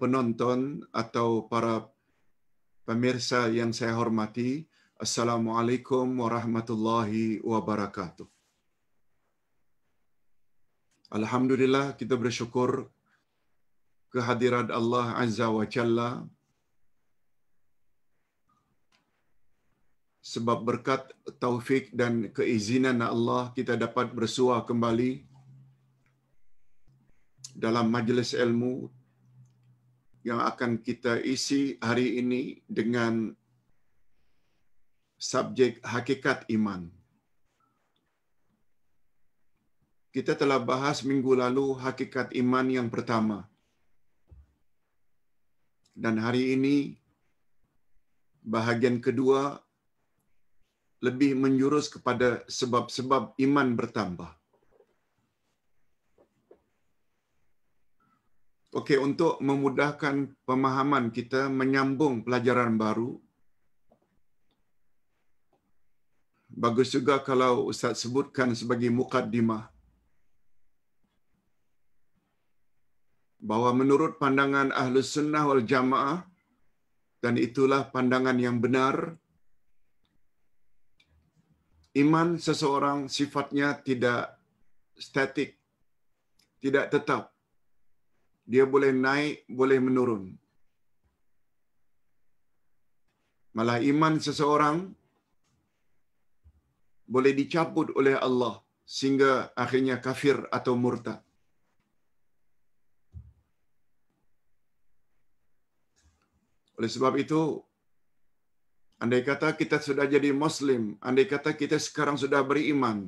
penonton atau para pemirsa yang saya hormati. Assalamualaikum warahmatullahi wabarakatuh. Alhamdulillah kita bersyukur kehadiran Allah Azza wa Jalla sebab berkat taufik dan keizinan Allah kita dapat bersuah kembali dalam majlis ilmu yang akan kita isi hari ini dengan subjek hakikat iman. Kita telah bahas minggu lalu hakikat iman yang pertama. Dan hari ini bahagian kedua lebih menjurus kepada sebab-sebab iman bertambah. Okey, untuk memudahkan pemahaman kita menyambung pelajaran baru. Bagus juga kalau Ustaz sebutkan sebagai mukaddimah. Bahawa menurut pandangan Ahlus Sunnah wal Jamaah, dan itulah pandangan yang benar, iman seseorang sifatnya tidak statik, tidak tetap dia boleh naik, boleh menurun. Malah iman seseorang boleh dicabut oleh Allah sehingga akhirnya kafir atau murtad. Oleh sebab itu, andai kata kita sudah jadi Muslim, andai kata kita sekarang sudah beriman,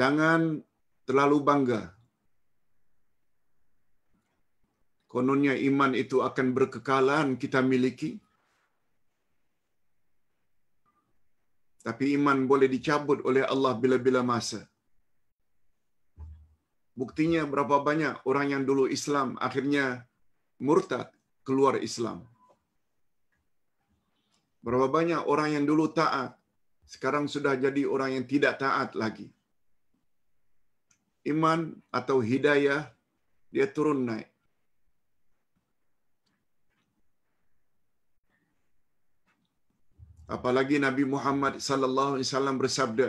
jangan terlalu bangga Kononnya iman itu akan berkekalan kita miliki. Tapi iman boleh dicabut oleh Allah bila-bila masa. Buktinya berapa banyak orang yang dulu Islam akhirnya murtad keluar Islam. Berapa banyak orang yang dulu taat sekarang sudah jadi orang yang tidak taat lagi. Iman atau hidayah dia turun naik. Apalagi Nabi Muhammad sallallahu alaihi wasallam bersabda,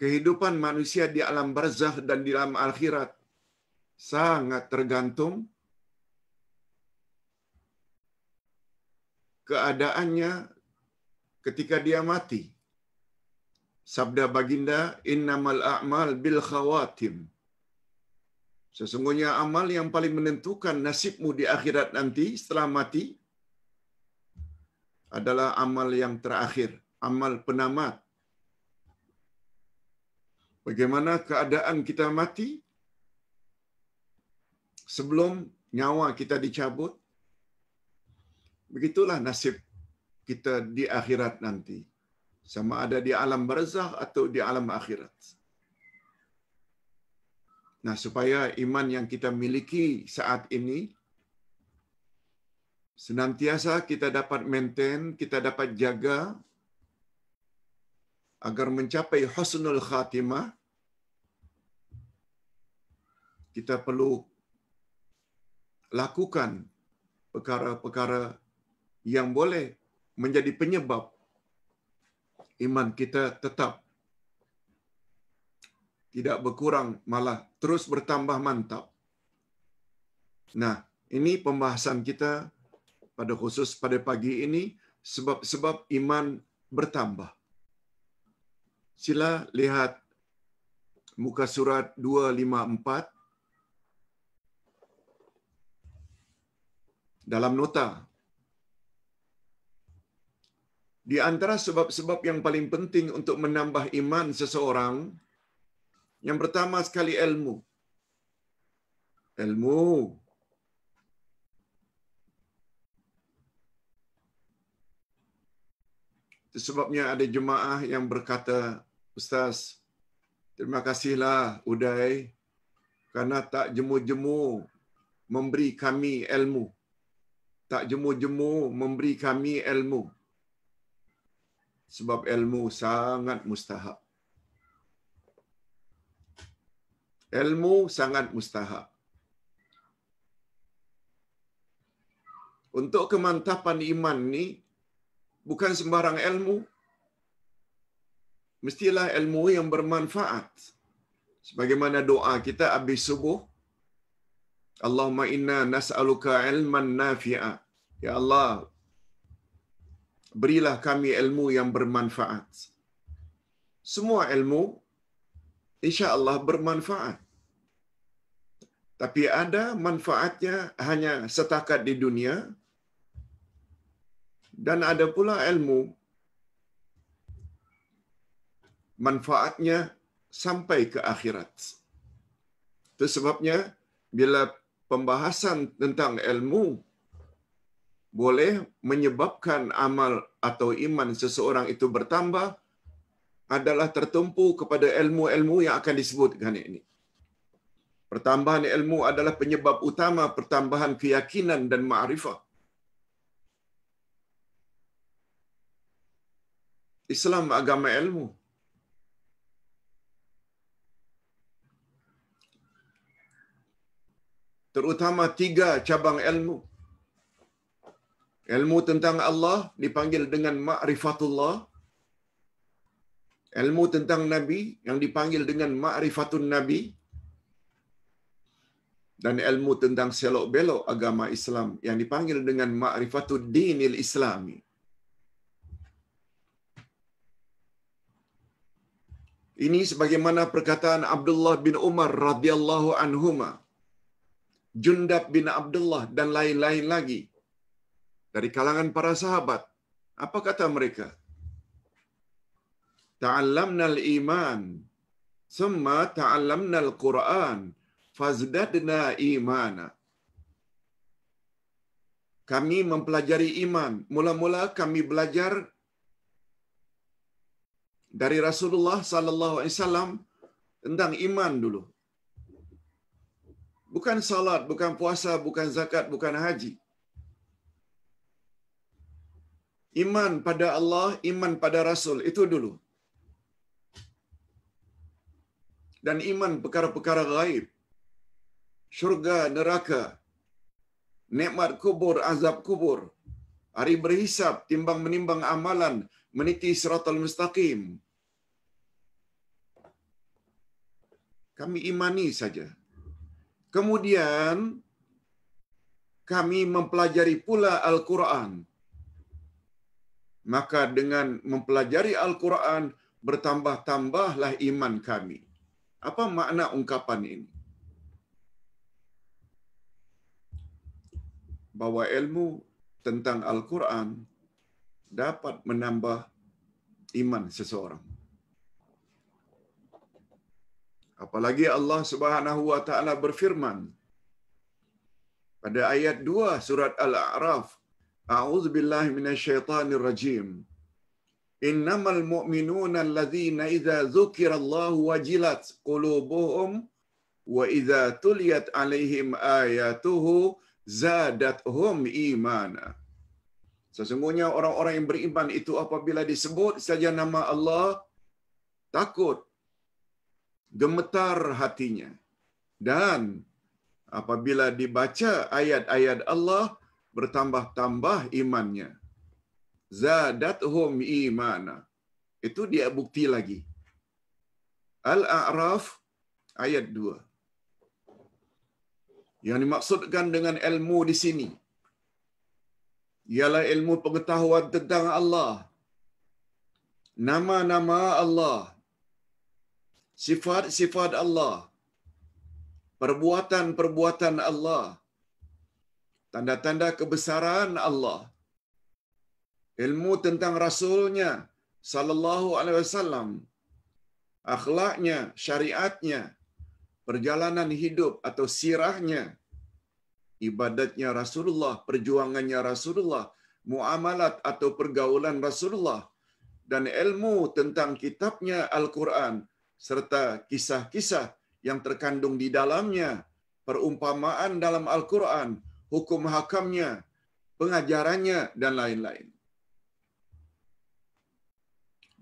kehidupan manusia di alam barzah dan di alam akhirat sangat tergantung keadaannya ketika dia mati. Sabda baginda, innamal a'mal bil khawatim. Sesungguhnya amal yang paling menentukan nasibmu di akhirat nanti setelah mati adalah amal yang terakhir, amal penamat. Bagaimana keadaan kita mati sebelum nyawa kita dicabut? Begitulah nasib kita di akhirat nanti. Sama ada di alam barzah atau di alam akhirat. Nah, supaya iman yang kita miliki saat ini senantiasa kita dapat maintain, kita dapat jaga agar mencapai husnul khatimah kita perlu lakukan perkara-perkara yang boleh menjadi penyebab iman kita tetap tidak berkurang malah terus bertambah mantap. Nah, ini pembahasan kita pada khusus pada pagi ini sebab-sebab iman bertambah. Sila lihat muka surat 254 dalam nota. Di antara sebab-sebab yang paling penting untuk menambah iman seseorang yang pertama sekali ilmu. Ilmu. Itu sebabnya ada jemaah yang berkata, Ustaz, terima kasihlah Uday, karena tak jemu-jemu memberi kami ilmu. Tak jemu-jemu memberi kami ilmu. Sebab ilmu sangat mustahak. Ilmu sangat mustahab Untuk kemantapan iman ni bukan sembarang ilmu. Mestilah ilmu yang bermanfaat. Sebagaimana doa kita habis subuh. Allahumma inna nas'aluka ilman nafi'a. Ya Allah, berilah kami ilmu yang bermanfaat. Semua ilmu Insya Allah bermanfaat. Tapi ada manfaatnya hanya setakat di dunia dan ada pula ilmu manfaatnya sampai ke akhirat. Itu sebabnya bila pembahasan tentang ilmu boleh menyebabkan amal atau iman seseorang itu bertambah, adalah tertumpu kepada ilmu-ilmu yang akan disebutkan ini. Pertambahan ilmu adalah penyebab utama pertambahan keyakinan dan ma'rifah. Islam agama ilmu. Terutama tiga cabang ilmu. Ilmu tentang Allah dipanggil dengan ma'rifatullah ilmu tentang Nabi yang dipanggil dengan ma'rifatun Nabi dan ilmu tentang selok belok agama Islam yang dipanggil dengan ma'rifatud dinil islami. Ini sebagaimana perkataan Abdullah bin Umar radhiyallahu anhu ma Jundab bin Abdullah dan lain-lain lagi dari kalangan para sahabat. Apa kata mereka? تعلمنا الإيمان ثم تعلمنا القرآن فازددنا إيمانا Kami mempelajari iman. Mula-mula kami belajar dari Rasulullah sallallahu alaihi wasallam tentang iman dulu. Bukan salat, bukan puasa, bukan zakat, bukan haji. Iman pada Allah, iman pada Rasul itu dulu. dan iman perkara-perkara gaib. Syurga, neraka, nikmat kubur, azab kubur, hari berhisap, timbang menimbang amalan, meniti siratal mustaqim. Kami imani saja. Kemudian kami mempelajari pula Al-Quran. Maka dengan mempelajari Al-Quran, bertambah-tambahlah iman kami apa makna ungkapan ini? Bahwa ilmu tentang Al-Quran dapat menambah iman seseorang. Apalagi Allah Subhanahu wa taala berfirman pada ayat 2 surat Al-A'raf, A'udzu billahi minasyaitonir rajim. إنما المؤمنون الذين إذا ذكر الله وجلت قلوبهم وإذا تليت عليهم آياته زادتهم إيمانا Sesungguhnya orang-orang yang beriman itu apabila disebut saja nama Allah, takut, gemetar hatinya. Dan apabila dibaca ayat-ayat Allah, bertambah-tambah imannya. Zadat zadathum imana. Itu dia bukti lagi. Al-A'raf ayat 2. Yang dimaksudkan dengan ilmu di sini ialah ilmu pengetahuan tentang Allah. Nama-nama Allah. Sifat-sifat Allah. Perbuatan-perbuatan Allah. Tanda-tanda kebesaran Allah ilmu tentang rasulnya sallallahu alaihi wasallam akhlaknya syariatnya perjalanan hidup atau sirahnya ibadatnya rasulullah perjuangannya rasulullah muamalat atau pergaulan rasulullah dan ilmu tentang kitabnya Al-Quran serta kisah-kisah yang terkandung di dalamnya, perumpamaan dalam Al-Quran, hukum hakamnya, pengajarannya, dan lain-lain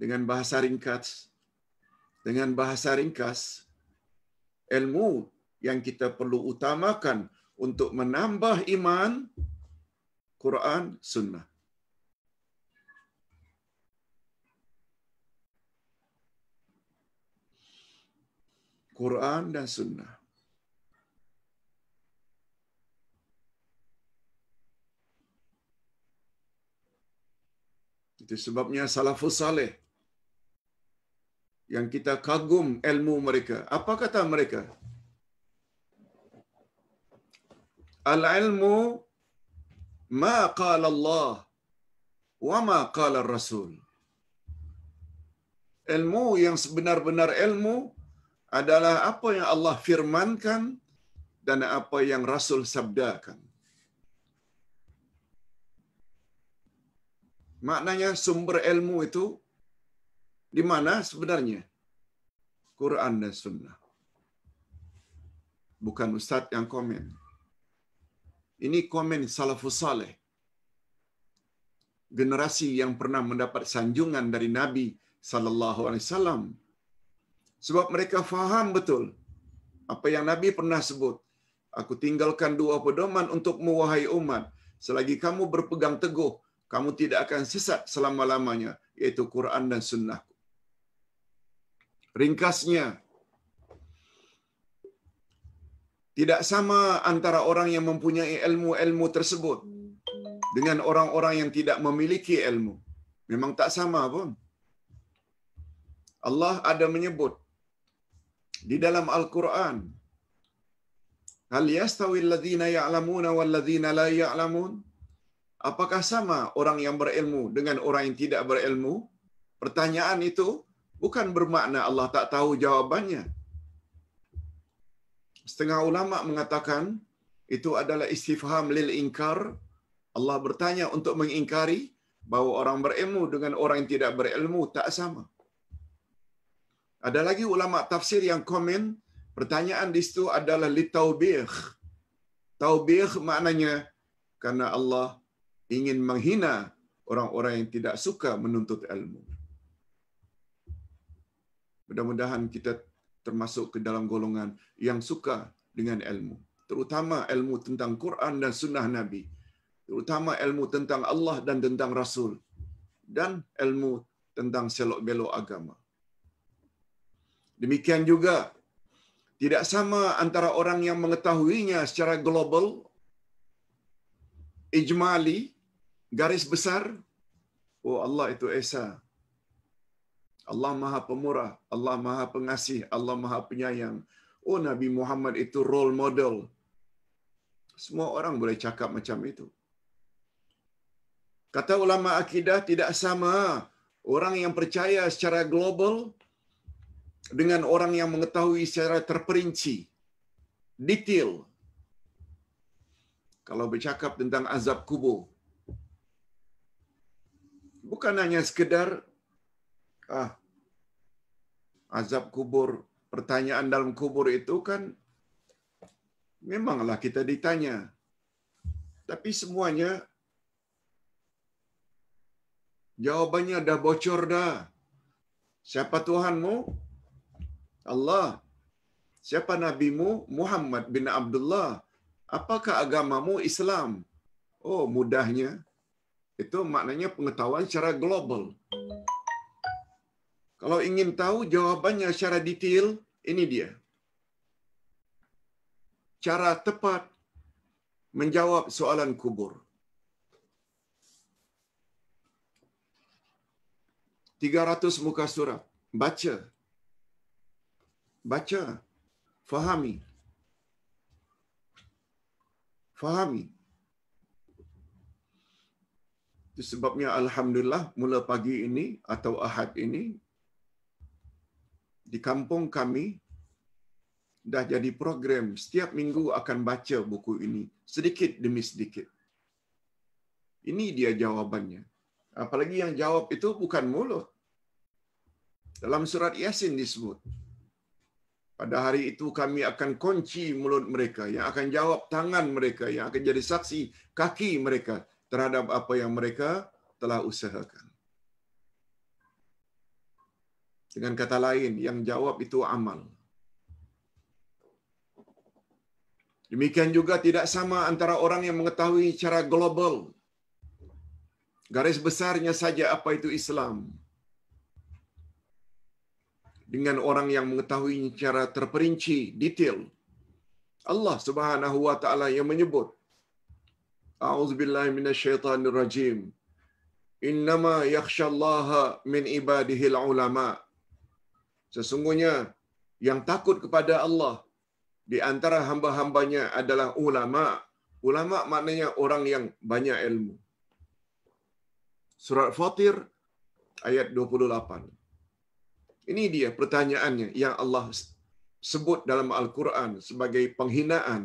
dengan bahasa ringkas dengan bahasa ringkas ilmu yang kita perlu utamakan untuk menambah iman Quran sunnah Quran dan sunnah Itu sebabnya salafus saleh yang kita kagum ilmu mereka. Apa kata mereka? Al-ilmu ma qala Allah wa ma qala Rasul. Ilmu yang sebenar-benar ilmu adalah apa yang Allah firmankan dan apa yang Rasul sabdakan. Maknanya sumber ilmu itu di mana sebenarnya Quran dan Sunnah. Bukan Ustaz yang komen. Ini komen Salafus Saleh. Generasi yang pernah mendapat sanjungan dari Nabi sallallahu alaihi wasallam. Sebab mereka faham betul apa yang Nabi pernah sebut. Aku tinggalkan dua pedoman untuk mewahai umat. Selagi kamu berpegang teguh, kamu tidak akan sesat selama-lamanya, yaitu Quran dan Sunnahku. Ringkasnya, tidak sama antara orang yang mempunyai ilmu-ilmu tersebut dengan orang-orang yang tidak memiliki ilmu. Memang tak sama pun. Allah ada menyebut di dalam Al-Quran, Hal yastawi alladhina ya'lamuna walladhina la ya'lamun? Apakah sama orang yang berilmu dengan orang yang tidak berilmu? Pertanyaan itu bukan bermakna Allah tak tahu jawabannya. Setengah ulama mengatakan itu adalah istifham lil inkar. Allah bertanya untuk mengingkari bahawa orang berilmu dengan orang yang tidak berilmu tak sama. Ada lagi ulama tafsir yang komen pertanyaan di situ adalah li taubih. Taubih maknanya karena Allah ingin menghina orang-orang yang tidak suka menuntut ilmu mudah-mudahan kita termasuk ke dalam golongan yang suka dengan ilmu. Terutama ilmu tentang Quran dan sunnah Nabi. Terutama ilmu tentang Allah dan tentang Rasul. Dan ilmu tentang selok-belok agama. Demikian juga, tidak sama antara orang yang mengetahuinya secara global, ijmali, garis besar, oh Allah itu Esa, Allah Maha Pemurah, Allah Maha Pengasih, Allah Maha Penyayang. Oh Nabi Muhammad itu role model. Semua orang boleh cakap macam itu. Kata ulama akidah tidak sama orang yang percaya secara global dengan orang yang mengetahui secara terperinci. Detail. Kalau bercakap tentang azab kubur. Bukan hanya sekedar ah, azab kubur, pertanyaan dalam kubur itu kan memanglah kita ditanya. Tapi semuanya jawabannya dah bocor dah. Siapa Tuhanmu? Allah. Siapa nabimu? Muhammad bin Abdullah. Apakah agamamu Islam? Oh, mudahnya. Itu maknanya pengetahuan secara global. Kalau ingin tahu jawabannya secara detail, ini dia. Cara tepat menjawab soalan kubur. Tiga ratus muka surat. Baca. Baca. Fahami. Fahami. Itu sebabnya Alhamdulillah mula pagi ini atau ahad ini di kampung kami dah jadi program setiap minggu akan baca buku ini sedikit demi sedikit. Ini dia jawabannya. Apalagi yang jawab itu bukan mulut. Dalam surat Yasin disebut, pada hari itu kami akan kunci mulut mereka, yang akan jawab tangan mereka, yang akan jadi saksi kaki mereka terhadap apa yang mereka telah usahakan. Dengan kata lain, yang jawab itu amal. Demikian juga tidak sama antara orang yang mengetahui cara global. Garis besarnya saja apa itu Islam. Dengan orang yang mengetahui cara terperinci, detail. Allah subhanahu wa ta'ala yang menyebut. A'udzubillahi minasyaitanirrajim. Innama yakhshallaha min ibadihil ulama' Sesungguhnya yang takut kepada Allah di antara hamba-hambanya adalah ulama. Ulama maknanya orang yang banyak ilmu. Surat Fatir ayat 28. Ini dia pertanyaannya yang Allah sebut dalam Al-Quran sebagai penghinaan.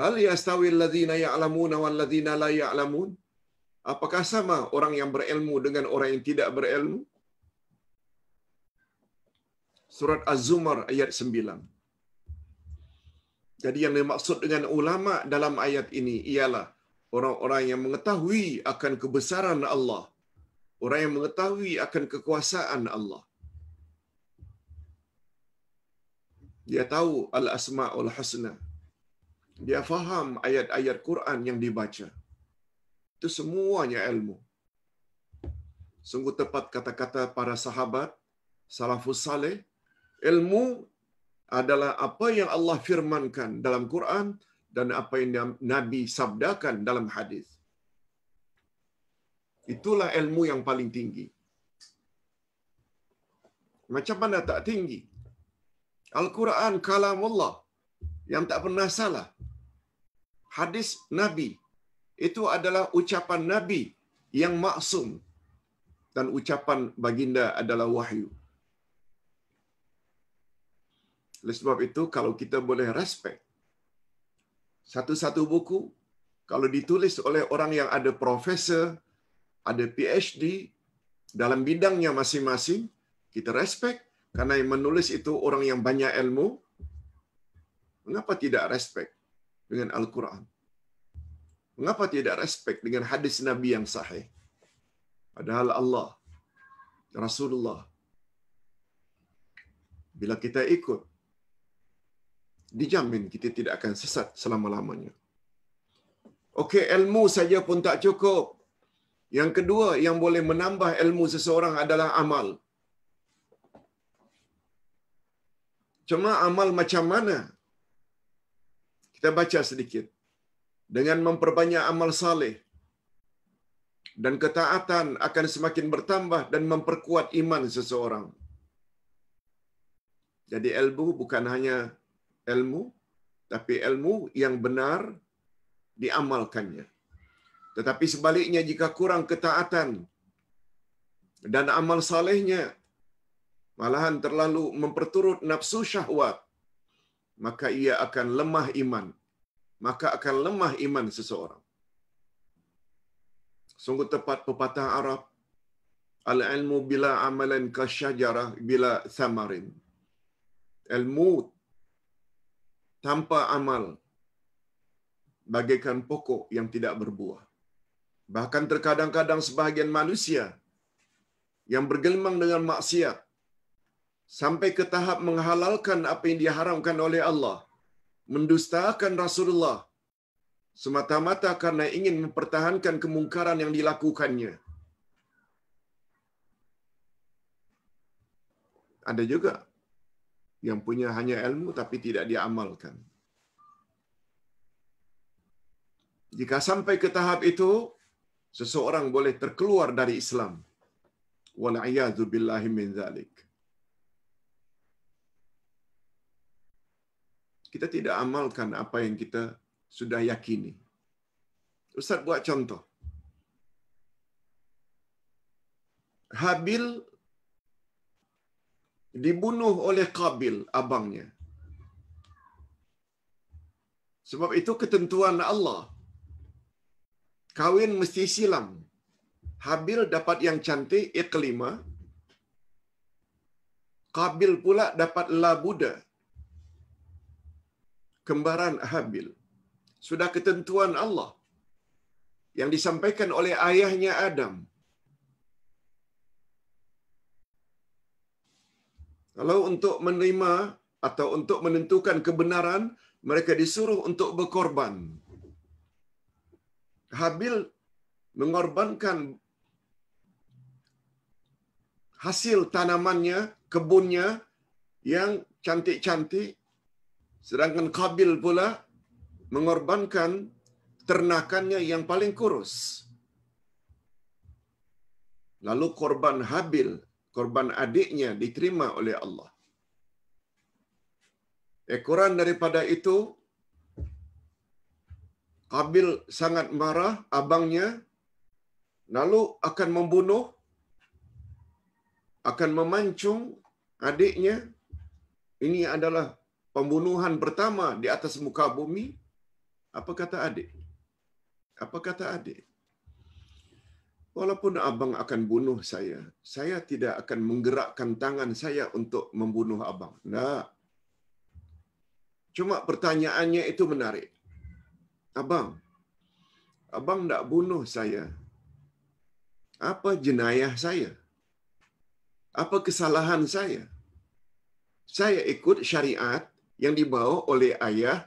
Hal yastawi alladhina ya'lamuna walladhina la ya'lamun? Apakah sama orang yang berilmu dengan orang yang tidak berilmu? surat Az-Zumar ayat 9. Jadi yang dimaksud dengan ulama dalam ayat ini ialah orang-orang yang mengetahui akan kebesaran Allah. Orang yang mengetahui akan kekuasaan Allah. Dia tahu Al-Asma'ul Husna. Dia faham ayat-ayat Quran yang dibaca. Itu semuanya ilmu. Sungguh tepat kata-kata para sahabat, salafus salih, ilmu adalah apa yang Allah firmankan dalam Quran dan apa yang Nabi sabdakan dalam hadis. Itulah ilmu yang paling tinggi. Macam mana tak tinggi? Al-Quran kalam Allah yang tak pernah salah. Hadis Nabi itu adalah ucapan Nabi yang maksum dan ucapan baginda adalah wahyu. Oleh sebab itu, kalau kita boleh respek satu-satu buku, kalau ditulis oleh orang yang ada profesor, ada PhD, dalam bidangnya masing-masing, kita respek karena yang menulis itu orang yang banyak ilmu, mengapa tidak respek dengan Al-Quran? Mengapa tidak respek dengan hadis Nabi yang sahih? Padahal Allah, Rasulullah, bila kita ikut dijamin kita tidak akan sesat selama-lamanya. Okey, ilmu saja pun tak cukup. Yang kedua yang boleh menambah ilmu seseorang adalah amal. Cuma amal macam mana? Kita baca sedikit. Dengan memperbanyak amal saleh dan ketaatan akan semakin bertambah dan memperkuat iman seseorang. Jadi ilmu bukan hanya ilmu, tapi ilmu yang benar diamalkannya. Tetapi sebaliknya jika kurang ketaatan dan amal salehnya, malahan terlalu memperturut nafsu syahwat, maka ia akan lemah iman. Maka akan lemah iman seseorang. Sungguh tepat pepatah Arab, Al-ilmu bila amalan kasyajarah bila samarin. Ilmu tanpa amal bagaikan pokok yang tidak berbuah. Bahkan terkadang-kadang sebahagian manusia yang bergelimang dengan maksiat sampai ke tahap menghalalkan apa yang diharamkan oleh Allah, mendustakan Rasulullah semata-mata karena ingin mempertahankan kemungkaran yang dilakukannya. Ada juga yang punya hanya ilmu tapi tidak diamalkan. Jika sampai ke tahap itu, seseorang boleh terkeluar dari Islam. Wal'iyadu billahi min zalik. Kita tidak amalkan apa yang kita sudah yakini. Ustaz buat contoh. Habil dibunuh oleh Qabil abangnya. Sebab itu ketentuan Allah. Kawin mesti silam. Habil dapat yang cantik iklima. Qabil pula dapat labuda. Kembaran Habil. Sudah ketentuan Allah yang disampaikan oleh ayahnya Adam. Kalau untuk menerima atau untuk menentukan kebenaran, mereka disuruh untuk berkorban. Habil mengorbankan hasil tanamannya, kebunnya yang cantik-cantik, sedangkan Kabil pula mengorbankan ternakannya yang paling kurus. Lalu korban Habil korban adiknya diterima oleh Allah. Ekoran daripada itu, Kabil sangat marah abangnya, lalu akan membunuh, akan memancung adiknya. Ini adalah pembunuhan pertama di atas muka bumi. Apa kata adik? Apa kata adik? Walaupun abang akan bunuh saya, saya tidak akan menggerakkan tangan saya untuk membunuh abang. Tidak. Cuma pertanyaannya itu menarik. Abang, abang tidak bunuh saya. Apa jenayah saya? Apa kesalahan saya? Saya ikut syariat yang dibawa oleh ayah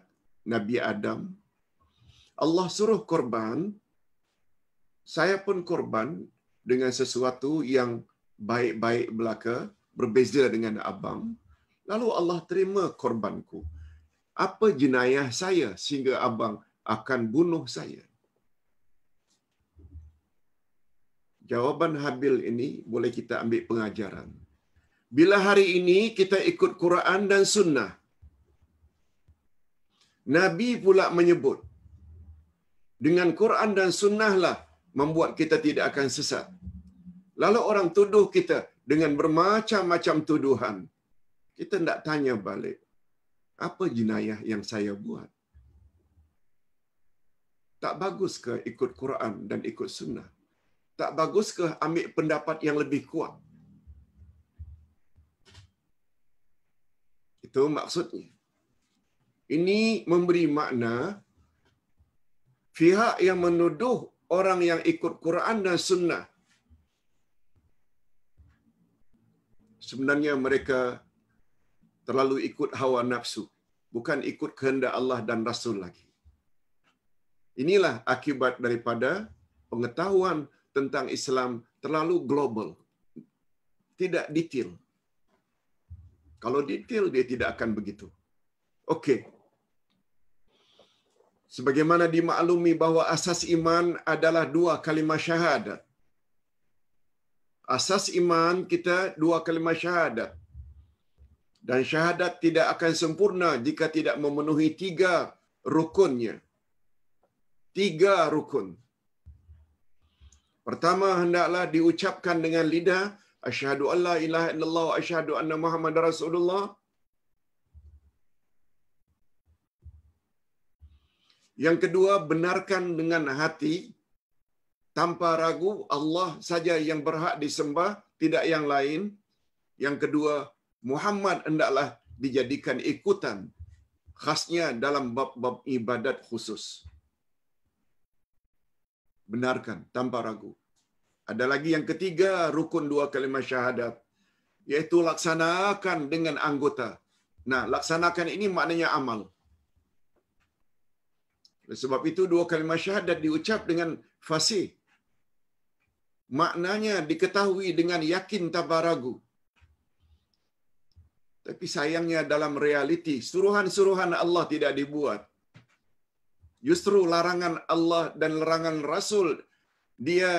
Nabi Adam. Allah suruh korban, saya pun korban dengan sesuatu yang baik-baik belaka, berbeza dengan abang. Lalu Allah terima korbanku. Apa jenayah saya sehingga abang akan bunuh saya? Jawaban Habil ini boleh kita ambil pengajaran. Bila hari ini kita ikut Quran dan Sunnah, Nabi pula menyebut, dengan Quran dan Sunnahlah membuat kita tidak akan sesat. Lalu orang tuduh kita dengan bermacam-macam tuduhan. Kita tidak tanya balik, apa jenayah yang saya buat? Tak bagus ke ikut Quran dan ikut sunnah? Tak bagus ke ambil pendapat yang lebih kuat? Itu maksudnya. Ini memberi makna pihak yang menuduh orang yang ikut Quran dan Sunnah. Sebenarnya mereka terlalu ikut hawa nafsu, bukan ikut kehendak Allah dan Rasul lagi. Inilah akibat daripada pengetahuan tentang Islam terlalu global, tidak detail. Kalau detail, dia tidak akan begitu. Okay sebagaimana dimaklumi bahwa asas iman adalah dua kalimah syahadat. Asas iman kita dua kalimah syahadat. Dan syahadat tidak akan sempurna jika tidak memenuhi tiga rukunnya. Tiga rukun. Pertama, hendaklah diucapkan dengan lidah, Asyhadu an la ilaha illallah wa asyhadu anna Muhammad rasulullah. Yang kedua, benarkan dengan hati. Tanpa ragu, Allah saja yang berhak disembah, tidak yang lain. Yang kedua, Muhammad hendaklah dijadikan ikutan khasnya dalam bab-bab ibadat khusus. Benarkan tanpa ragu. Ada lagi yang ketiga, rukun dua kalimat syahadat. yaitu laksanakan dengan anggota. Nah, laksanakan ini maknanya amal. Sebab itu dua kalimah syahadat diucap dengan fasih. Maknanya diketahui dengan yakin tanpa ragu. Tapi sayangnya dalam realiti, suruhan-suruhan Allah tidak dibuat. Justru larangan Allah dan larangan Rasul, dia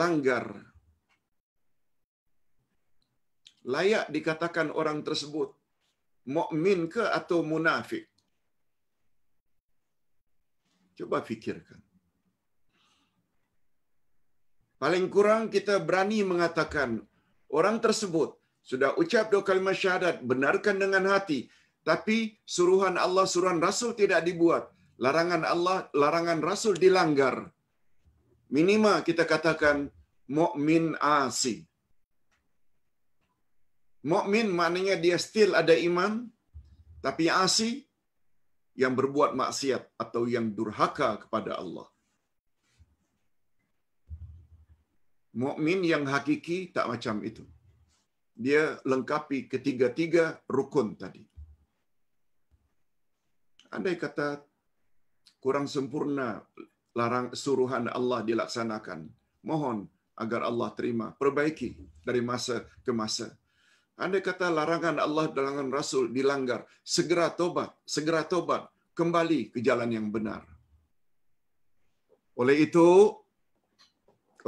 langgar. Layak dikatakan orang tersebut, mukmin ke atau munafik? Cuba fikirkan. Paling kurang kita berani mengatakan orang tersebut sudah ucap dua kalimat syahadat, benarkan dengan hati, tapi suruhan Allah, suruhan Rasul tidak dibuat. Larangan Allah, larangan Rasul dilanggar. Minima kita katakan mukmin asi. Mukmin maknanya dia still ada iman, tapi asi yang berbuat maksiat atau yang durhaka kepada Allah. Mukmin yang hakiki tak macam itu. Dia lengkapi ketiga-tiga rukun tadi. Andai kata kurang sempurna larang suruhan Allah dilaksanakan, mohon agar Allah terima, perbaiki dari masa ke masa. Anda kata larangan Allah dan larangan Rasul dilanggar, segera tobat, segera tobat, kembali ke jalan yang benar. Oleh itu,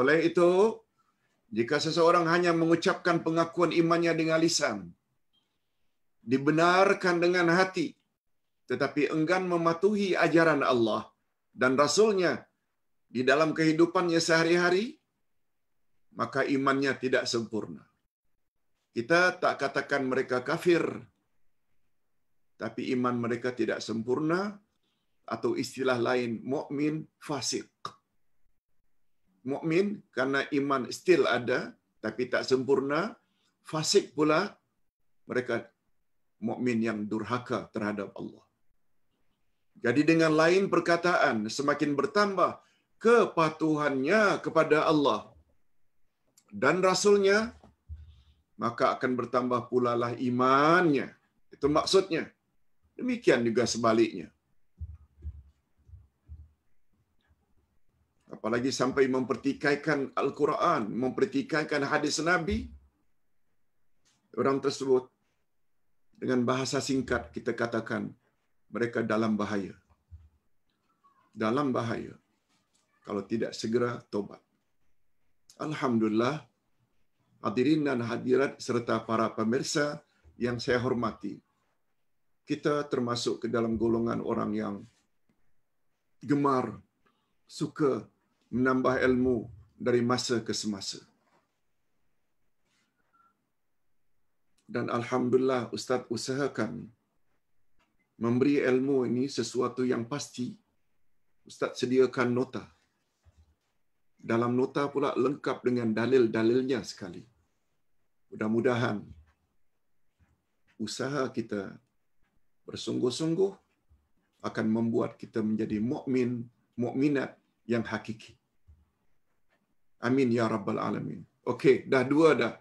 oleh itu, jika seseorang hanya mengucapkan pengakuan imannya dengan lisan, dibenarkan dengan hati, tetapi enggan mematuhi ajaran Allah dan Rasulnya di dalam kehidupannya sehari-hari, maka imannya tidak sempurna. Kita tak katakan mereka kafir, tapi iman mereka tidak sempurna atau istilah lain mukmin fasik. Mukmin karena iman still ada tapi tak sempurna, fasik pula mereka mukmin yang durhaka terhadap Allah. Jadi dengan lain perkataan semakin bertambah kepatuhannya kepada Allah dan rasulnya maka akan bertambah pula lah imannya. Itu maksudnya. Demikian juga sebaliknya. Apalagi sampai mempertikaikan Al-Quran, mempertikaikan hadis Nabi, orang tersebut dengan bahasa singkat kita katakan mereka dalam bahaya. Dalam bahaya. Kalau tidak segera tobat. Alhamdulillah, hadirin dan hadirat serta para pemirsa yang saya hormati. Kita termasuk ke dalam golongan orang yang gemar, suka menambah ilmu dari masa ke semasa. Dan Alhamdulillah Ustaz usahakan memberi ilmu ini sesuatu yang pasti. Ustaz sediakan nota. Dalam nota pula lengkap dengan dalil-dalilnya sekali mudah-mudahan usaha kita bersungguh-sungguh akan membuat kita menjadi mukmin mukminat yang hakiki. Amin ya rabbal alamin. Okey, dah dua dah.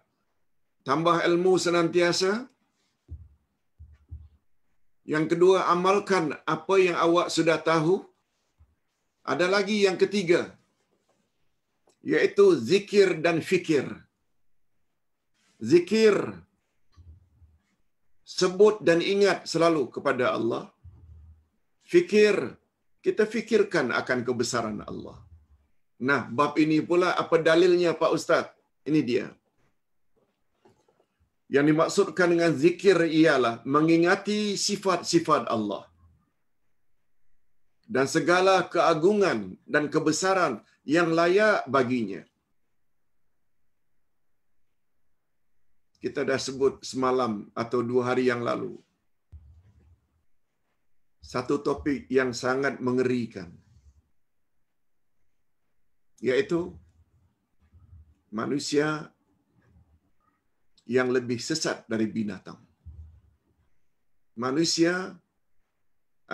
Tambah ilmu senantiasa. Yang kedua, amalkan apa yang awak sudah tahu. Ada lagi yang ketiga, yaitu zikir dan fikir zikir sebut dan ingat selalu kepada Allah fikir kita fikirkan akan kebesaran Allah nah bab ini pula apa dalilnya Pak Ustaz ini dia yang dimaksudkan dengan zikir ialah mengingati sifat-sifat Allah dan segala keagungan dan kebesaran yang layak baginya kita dah sebut semalam atau dua hari yang lalu. Satu topik yang sangat mengerikan. Yaitu manusia yang lebih sesat dari binatang. Manusia,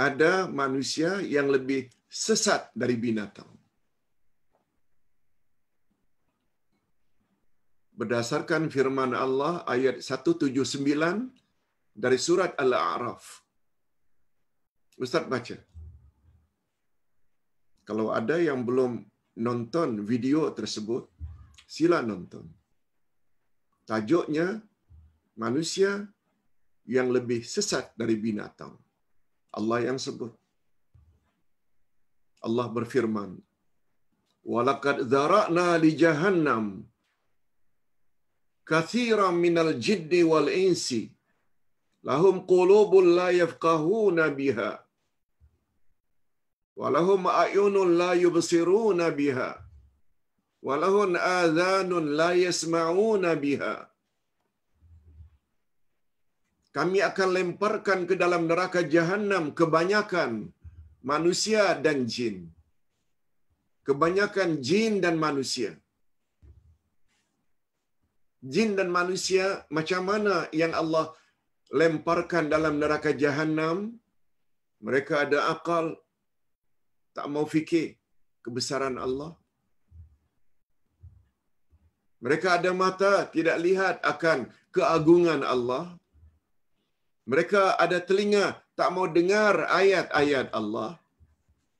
ada manusia yang lebih sesat dari binatang. berdasarkan firman Allah ayat 179 dari surat Al-A'raf. Ustaz baca. Kalau ada yang belum nonton video tersebut, sila nonton. Tajuknya manusia yang lebih sesat dari binatang. Allah yang sebut. Allah berfirman, "Walaqad dzara'na li jahannam kathiran minal jiddi wal insi lahum qulubun la yafqahuna biha walahum ayunun la yubsiruna biha walahum adhanun la yasma'una biha kami akan lemparkan ke dalam neraka jahanam kebanyakan manusia dan jin kebanyakan jin dan manusia jin dan manusia macam mana yang Allah lemparkan dalam neraka jahanam mereka ada akal tak mau fikir kebesaran Allah mereka ada mata tidak lihat akan keagungan Allah mereka ada telinga tak mau dengar ayat-ayat Allah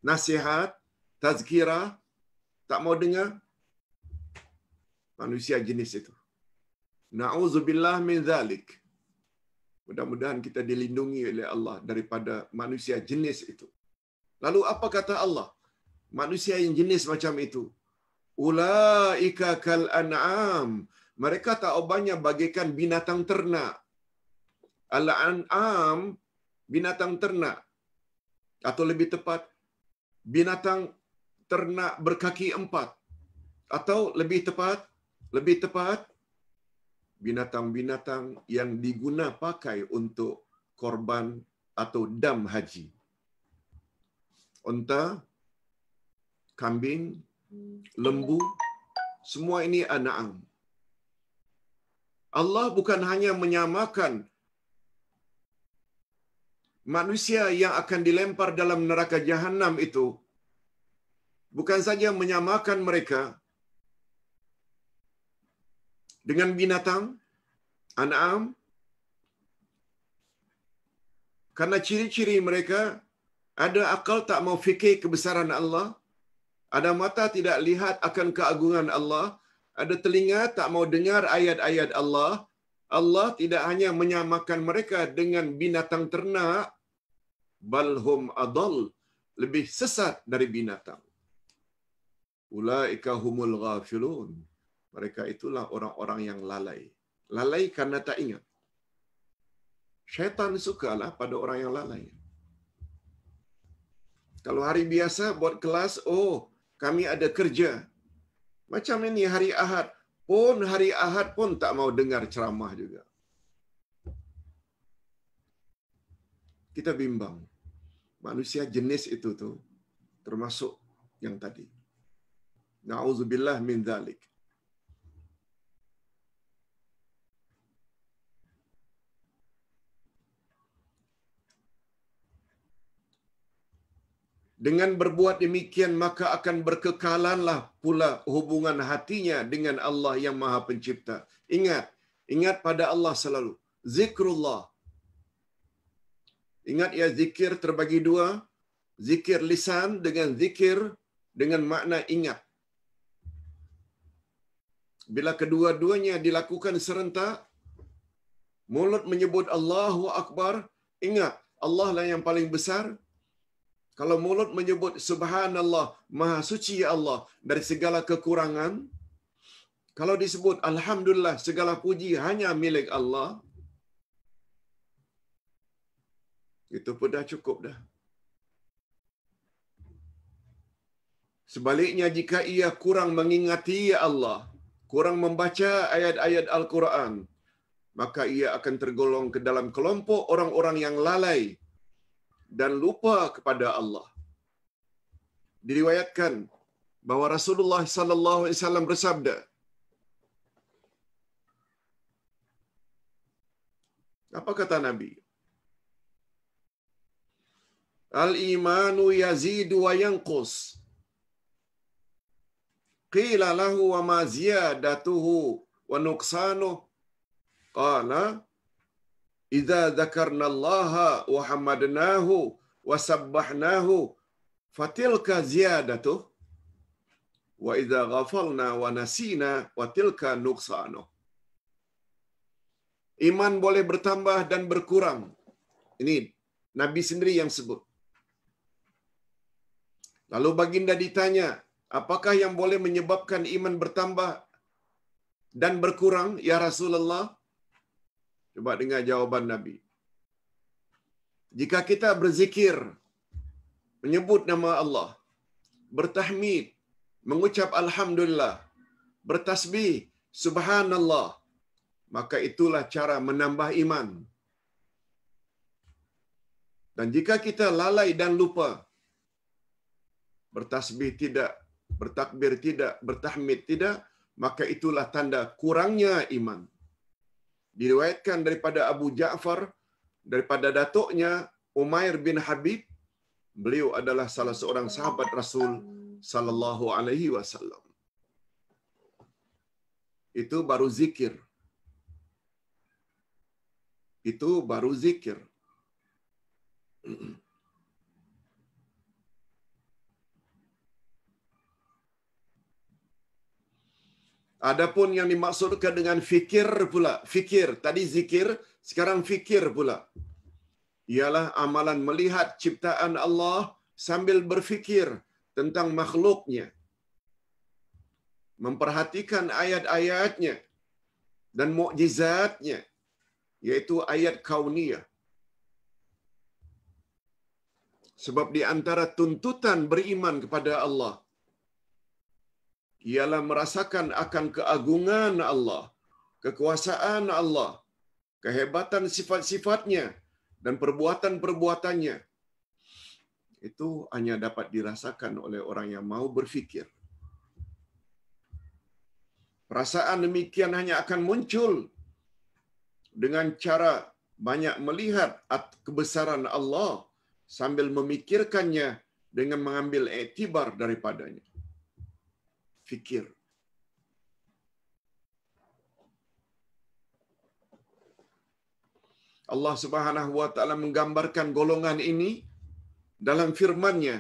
nasihat tazkirah tak mau dengar manusia jenis itu Na'udzubillah min zalik. Mudah-mudahan kita dilindungi oleh Allah daripada manusia jenis itu. Lalu apa kata Allah? Manusia yang jenis macam itu. Ula'ika kal an'am. Mereka tak obanya bagaikan binatang ternak. Al-an'am, binatang ternak. Atau lebih tepat, binatang ternak berkaki empat. Atau lebih tepat, lebih tepat, binatang-binatang yang diguna pakai untuk korban atau dam haji. Unta, kambing, lembu, semua ini an'am. Allah bukan hanya menyamakan manusia yang akan dilempar dalam neraka jahanam itu bukan saja menyamakan mereka dengan binatang an'am karena ciri-ciri mereka ada akal tak mau fikir kebesaran Allah ada mata tidak lihat akan keagungan Allah ada telinga tak mau dengar ayat-ayat Allah Allah tidak hanya menyamakan mereka dengan binatang ternak balhum adal lebih sesat dari binatang ulaika humul ghafilun mereka itulah orang-orang yang lalai. Lalai karena tak ingat. Syaitan sukalah pada orang yang lalai. Kalau hari biasa buat kelas, oh kami ada kerja. Macam ini hari Ahad. Pun hari Ahad pun tak mau dengar ceramah juga. Kita bimbang. Manusia jenis itu tuh termasuk yang tadi. Na'udzubillah min dhalik. Dengan berbuat demikian maka akan berkekalanlah pula hubungan hatinya dengan Allah yang Maha Pencipta. Ingat, ingat pada Allah selalu. Zikrullah. Ingat ya zikir terbagi dua, zikir lisan dengan zikir dengan makna ingat. Bila kedua-duanya dilakukan serentak, mulut menyebut Allahu Akbar, ingat Allah lah yang paling besar, kalau mulut menyebut subhanallah, maha suci ya Allah dari segala kekurangan, kalau disebut alhamdulillah segala puji hanya milik Allah, itu pun dah cukup dah. Sebaliknya jika ia kurang mengingati ya Allah, kurang membaca ayat-ayat Al-Quran, maka ia akan tergolong ke dalam kelompok orang-orang yang lalai dan lupa kepada Allah. Diriwayatkan bahawa Rasulullah sallallahu alaihi wasallam bersabda Apa kata Nabi? Al-imanu yazidu wa yanqus. Qila lahu wa ma ziyadatuhu wa nuqsanuhu. Qala, idza dzakarna Allah wa hamadnahu wa sabbahnahu fatilka ziyadatu wa idza ghafalna wa nasina wa tilka nuqsanu iman boleh bertambah dan berkurang ini nabi sendiri yang sebut lalu baginda ditanya apakah yang boleh menyebabkan iman bertambah dan berkurang ya rasulullah Cuba dengar jawapan Nabi. Jika kita berzikir, menyebut nama Allah, bertahmid, mengucap Alhamdulillah, bertasbih, Subhanallah, maka itulah cara menambah iman. Dan jika kita lalai dan lupa, bertasbih tidak, bertakbir tidak, bertahmid tidak, maka itulah tanda kurangnya iman diriwayatkan daripada Abu Ja'far daripada datuknya Umair bin Habib beliau adalah salah seorang sahabat Rasul sallallahu alaihi wasallam itu baru zikir itu baru zikir Adapun yang dimaksudkan dengan fikir pula, fikir tadi zikir, sekarang fikir pula. Ialah amalan melihat ciptaan Allah sambil berfikir tentang makhluknya. Memperhatikan ayat-ayatnya dan mukjizatnya yaitu ayat kauniyah. Sebab di antara tuntutan beriman kepada Allah, ialah merasakan akan keagungan Allah, kekuasaan Allah, kehebatan sifat-sifatnya dan perbuatan-perbuatannya. Itu hanya dapat dirasakan oleh orang yang mau berfikir. Perasaan demikian hanya akan muncul dengan cara banyak melihat kebesaran Allah sambil memikirkannya dengan mengambil etibar daripadanya fikir. Allah Subhanahu wa taala menggambarkan golongan ini dalam firman-Nya.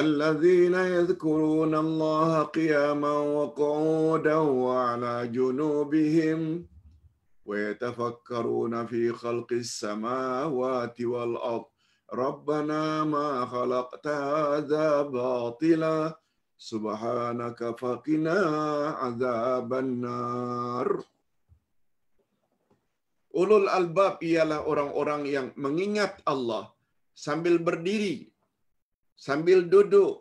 Allah الذين يذكرون wa قياما وقعودا وعلى جنوبهم ويتفكرون في خلق السماوات والارض ربنا ما خلقت هذا باطلا سبحانك فقنا عذاب النار Ulul albab ialah orang-orang yang mengingat Allah sambil berdiri, sambil duduk,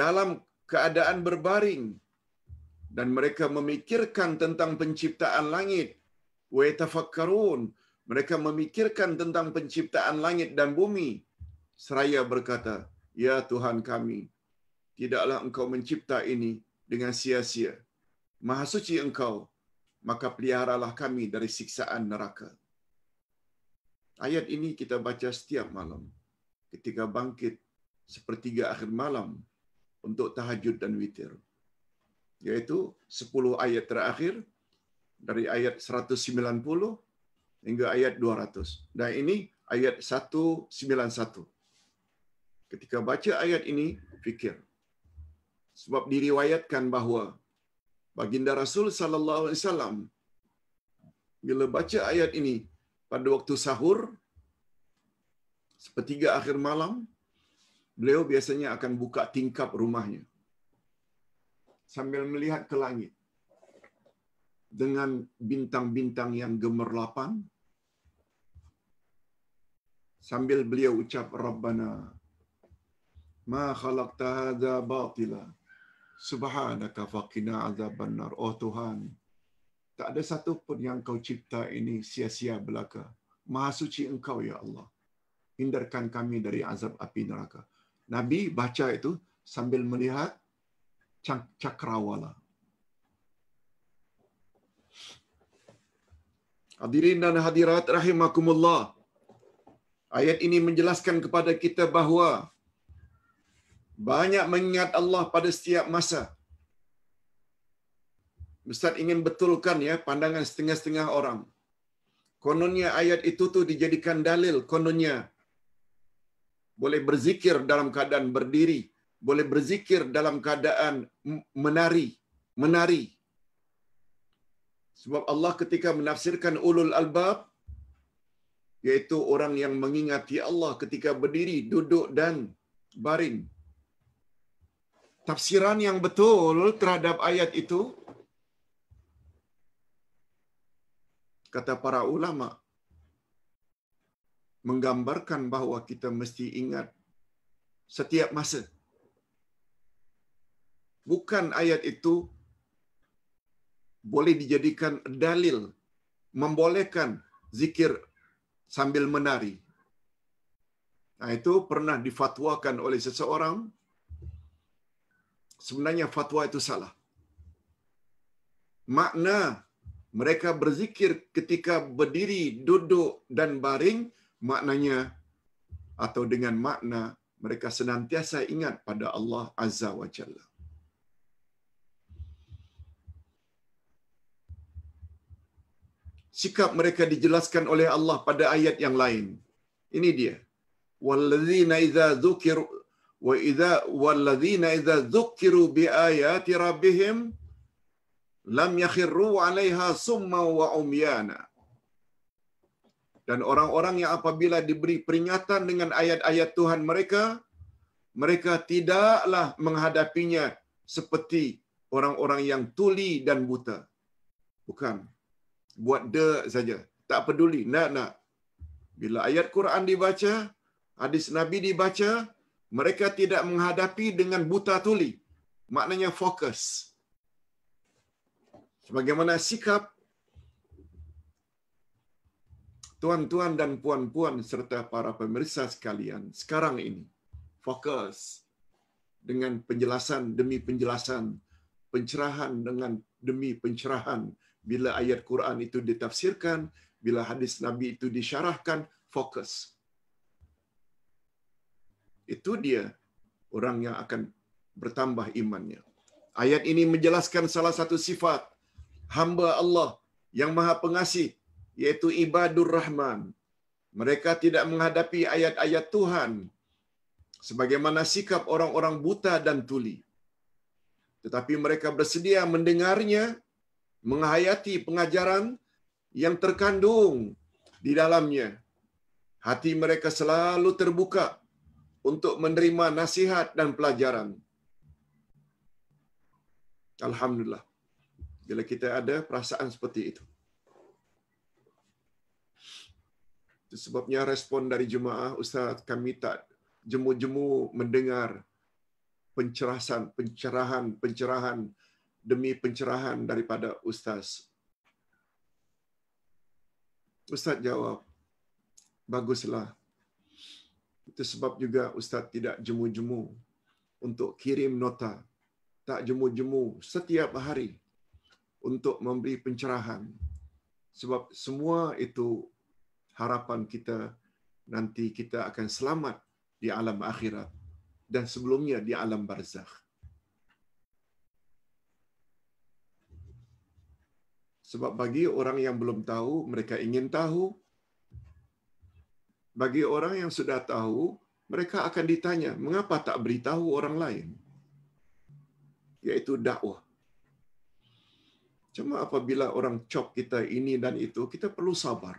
dalam keadaan berbaring, dan mereka memikirkan tentang penciptaan langit. Wetafakkarun, mereka memikirkan tentang penciptaan langit dan bumi. Seraya berkata, Ya Tuhan kami, tidaklah engkau mencipta ini dengan sia-sia. Maha suci engkau, maka peliharalah kami dari siksaan neraka. Ayat ini kita baca setiap malam ketika bangkit sepertiga akhir malam untuk tahajud dan witir. Yaitu sepuluh ayat terakhir dari ayat 190 hingga ayat 200. Dan ini ayat 191. Ketika baca ayat ini, fikir. Sebab diriwayatkan bahawa Baginda Rasul sallallahu alaihi wasallam bila baca ayat ini pada waktu sahur sepertiga akhir malam beliau biasanya akan buka tingkap rumahnya sambil melihat ke langit dengan bintang-bintang yang gemerlapan sambil beliau ucap rabbana ma khalaqta hadza batila subhanaka faqina azaban oh tuhan tak ada satu pun yang kau cipta ini sia-sia belaka maha suci engkau ya allah hindarkan kami dari azab api neraka nabi baca itu sambil melihat cakrawala Hadirin dan hadirat rahimakumullah. Ayat ini menjelaskan kepada kita bahawa banyak mengingat Allah pada setiap masa. Ustaz ingin betulkan ya pandangan setengah-setengah orang. Kononnya ayat itu tu dijadikan dalil kononnya boleh berzikir dalam keadaan berdiri, boleh berzikir dalam keadaan menari, menari. Sebab Allah ketika menafsirkan ulul albab yaitu orang yang mengingati Allah ketika berdiri, duduk dan baring. Tafsiran yang betul terhadap ayat itu kata para ulama menggambarkan bahwa kita mesti ingat setiap masa. Bukan ayat itu boleh dijadikan dalil membolehkan zikir sambil menari. Nah, itu pernah difatwakan oleh seseorang. Sebenarnya fatwa itu salah. Makna mereka berzikir ketika berdiri, duduk dan baring maknanya atau dengan makna mereka senantiasa ingat pada Allah Azza wa Jalla. sikap mereka dijelaskan oleh Allah pada ayat yang lain. Ini dia. Walladzina idza dzukiru wa idza walladzina idza dzukiru bi ayati rabbihim lam yakhiru 'alaiha summa wa umyana. Dan orang-orang yang apabila diberi peringatan dengan ayat-ayat Tuhan mereka, mereka tidaklah menghadapinya seperti orang-orang yang tuli dan buta. Bukan buat de saja tak peduli nak nak bila ayat Quran dibaca hadis Nabi dibaca mereka tidak menghadapi dengan buta tuli maknanya fokus sebagaimana sikap tuan-tuan dan puan-puan serta para pemirsa sekalian sekarang ini fokus dengan penjelasan demi penjelasan pencerahan dengan demi pencerahan bila ayat Quran itu ditafsirkan, bila hadis Nabi itu disyarahkan, fokus. Itu dia orang yang akan bertambah imannya. Ayat ini menjelaskan salah satu sifat hamba Allah yang maha pengasih, yaitu ibadur rahman. Mereka tidak menghadapi ayat-ayat Tuhan sebagaimana sikap orang-orang buta dan tuli. Tetapi mereka bersedia mendengarnya menghayati pengajaran yang terkandung di dalamnya. Hati mereka selalu terbuka untuk menerima nasihat dan pelajaran. Alhamdulillah. Bila kita ada perasaan seperti itu. itu sebabnya respon dari jemaah, Ustaz kami tak jemu-jemu mendengar pencerahan, pencerahan, pencerahan demi pencerahan daripada ustaz. Ustaz jawab, baguslah. Itu sebab juga ustaz tidak jemu-jemu untuk kirim nota. Tak jemu-jemu setiap hari untuk memberi pencerahan. Sebab semua itu harapan kita nanti kita akan selamat di alam akhirat dan sebelumnya di alam barzakh. Sebab bagi orang yang belum tahu, mereka ingin tahu. Bagi orang yang sudah tahu, mereka akan ditanya, mengapa tak beritahu orang lain? Yaitu dakwah. Cuma apabila orang cop kita ini dan itu, kita perlu sabar.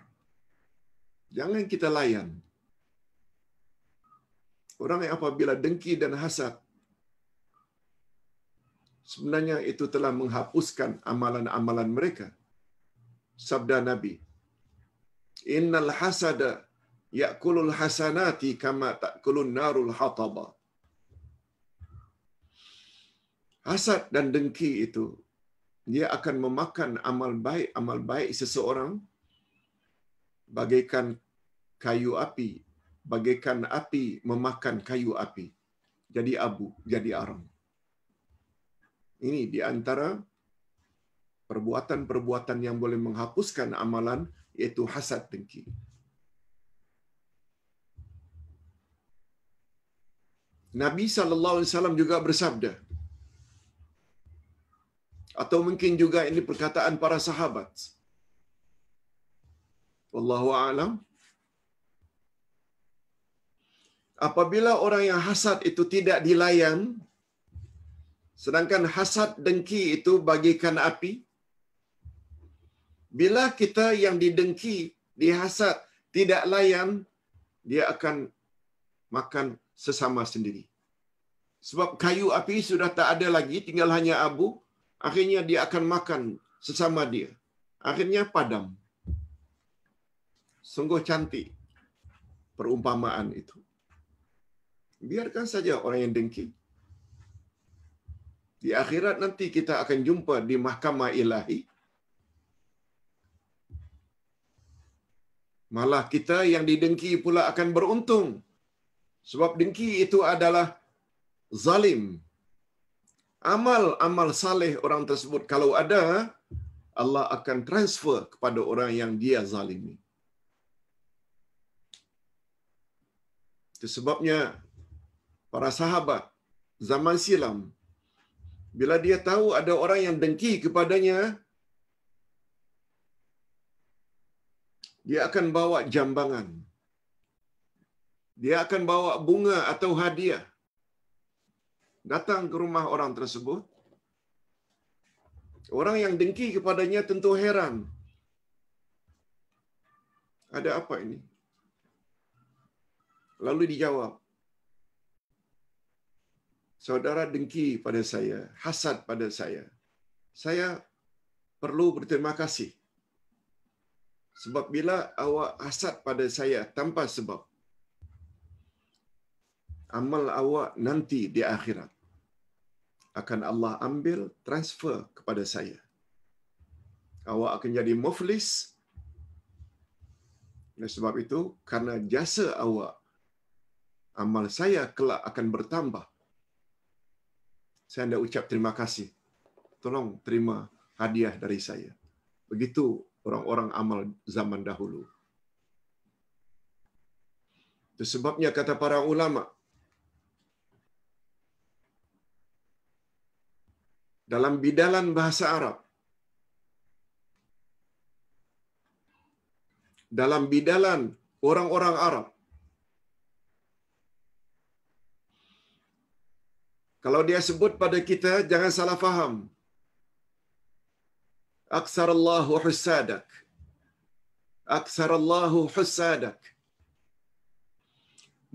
Jangan kita layan. Orang yang apabila dengki dan hasad, sebenarnya itu telah menghapuskan amalan-amalan mereka sabda Nabi. Innal hasada yakulul hasanati kama ta'kulun narul hataba. Hasad dan dengki itu, dia akan memakan amal baik-amal baik seseorang bagaikan kayu api, bagaikan api memakan kayu api. Jadi abu, jadi arang. Ini di antara perbuatan-perbuatan yang boleh menghapuskan amalan yaitu hasad dengki. Nabi sallallahu alaihi wasallam juga bersabda atau mungkin juga ini perkataan para sahabat. Wallahu a'lam. Apabila orang yang hasad itu tidak dilayan, sedangkan hasad dengki itu bagikan api, bila kita yang didengki, dihasat, tidak layan, dia akan makan sesama sendiri. Sebab kayu api sudah tak ada lagi, tinggal hanya abu, akhirnya dia akan makan sesama dia. Akhirnya padam. Sungguh cantik perumpamaan itu. Biarkan saja orang yang dengki. Di akhirat nanti kita akan jumpa di mahkamah ilahi. malah kita yang didengki pula akan beruntung sebab dengki itu adalah zalim amal-amal saleh orang tersebut kalau ada Allah akan transfer kepada orang yang dia zalimi itu sebabnya para sahabat zaman silam bila dia tahu ada orang yang dengki kepadanya dia akan bawa jambangan. Dia akan bawa bunga atau hadiah. Datang ke rumah orang tersebut. Orang yang dengki kepadanya tentu heran. Ada apa ini? Lalu dijawab. Saudara dengki pada saya, hasad pada saya. Saya perlu berterima kasih. Sebab bila awak hasad pada saya tanpa sebab, amal awak nanti di akhirat akan Allah ambil transfer kepada saya. Awak akan jadi muflis. Oleh sebab itu, karena jasa awak, amal saya kelak akan bertambah. Saya hendak ucap terima kasih. Tolong terima hadiah dari saya. Begitu orang-orang amal zaman dahulu. Itu sebabnya kata para ulama dalam bidalan bahasa Arab dalam bidalan orang-orang Arab Kalau dia sebut pada kita, jangan salah faham. أكثر الله حسادك أكثر الله حسادك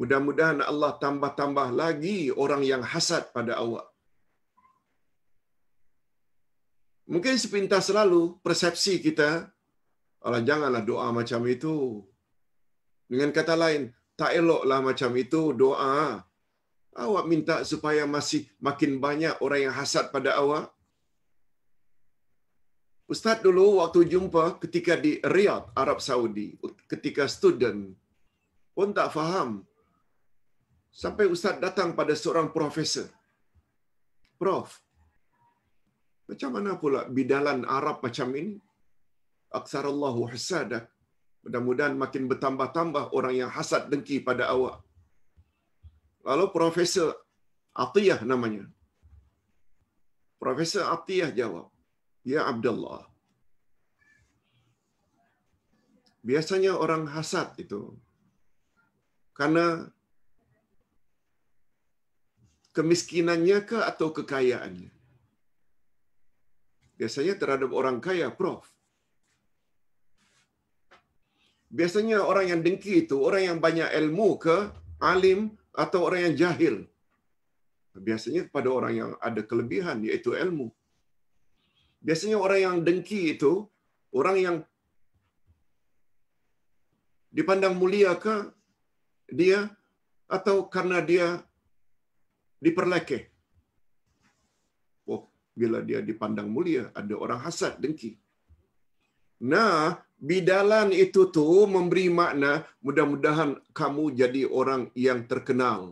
Mudah-mudahan Allah tambah-tambah lagi orang yang hasad pada awak. Mungkin sepintas selalu persepsi kita, Allah janganlah doa macam itu. Dengan kata lain, tak eloklah macam itu doa. Awak minta supaya masih makin banyak orang yang hasad pada awak. Ustaz dulu waktu jumpa ketika di Riyadh, Arab Saudi, ketika student pun tak faham. Sampai Ustaz datang pada seorang profesor. Prof, macam mana pula bidalan Arab macam ini? Allahu hasadak. Mudah-mudahan makin bertambah-tambah orang yang hasad dengki pada awak. Lalu Profesor Atiyah namanya. Profesor Atiyah jawab, Ya Abdullah. Biasanya orang hasad itu karena kemiskinannya ke atau kekayaannya. Biasanya terhadap orang kaya, Prof. Biasanya orang yang dengki itu orang yang banyak ilmu ke alim atau orang yang jahil. Biasanya kepada orang yang ada kelebihan yaitu ilmu biasanya orang yang dengki itu orang yang dipandang mulia ke dia atau karena dia diperlekeh. Oh, bila dia dipandang mulia, ada orang hasad, dengki. Nah, bidalan itu tu memberi makna mudah-mudahan kamu jadi orang yang terkenal.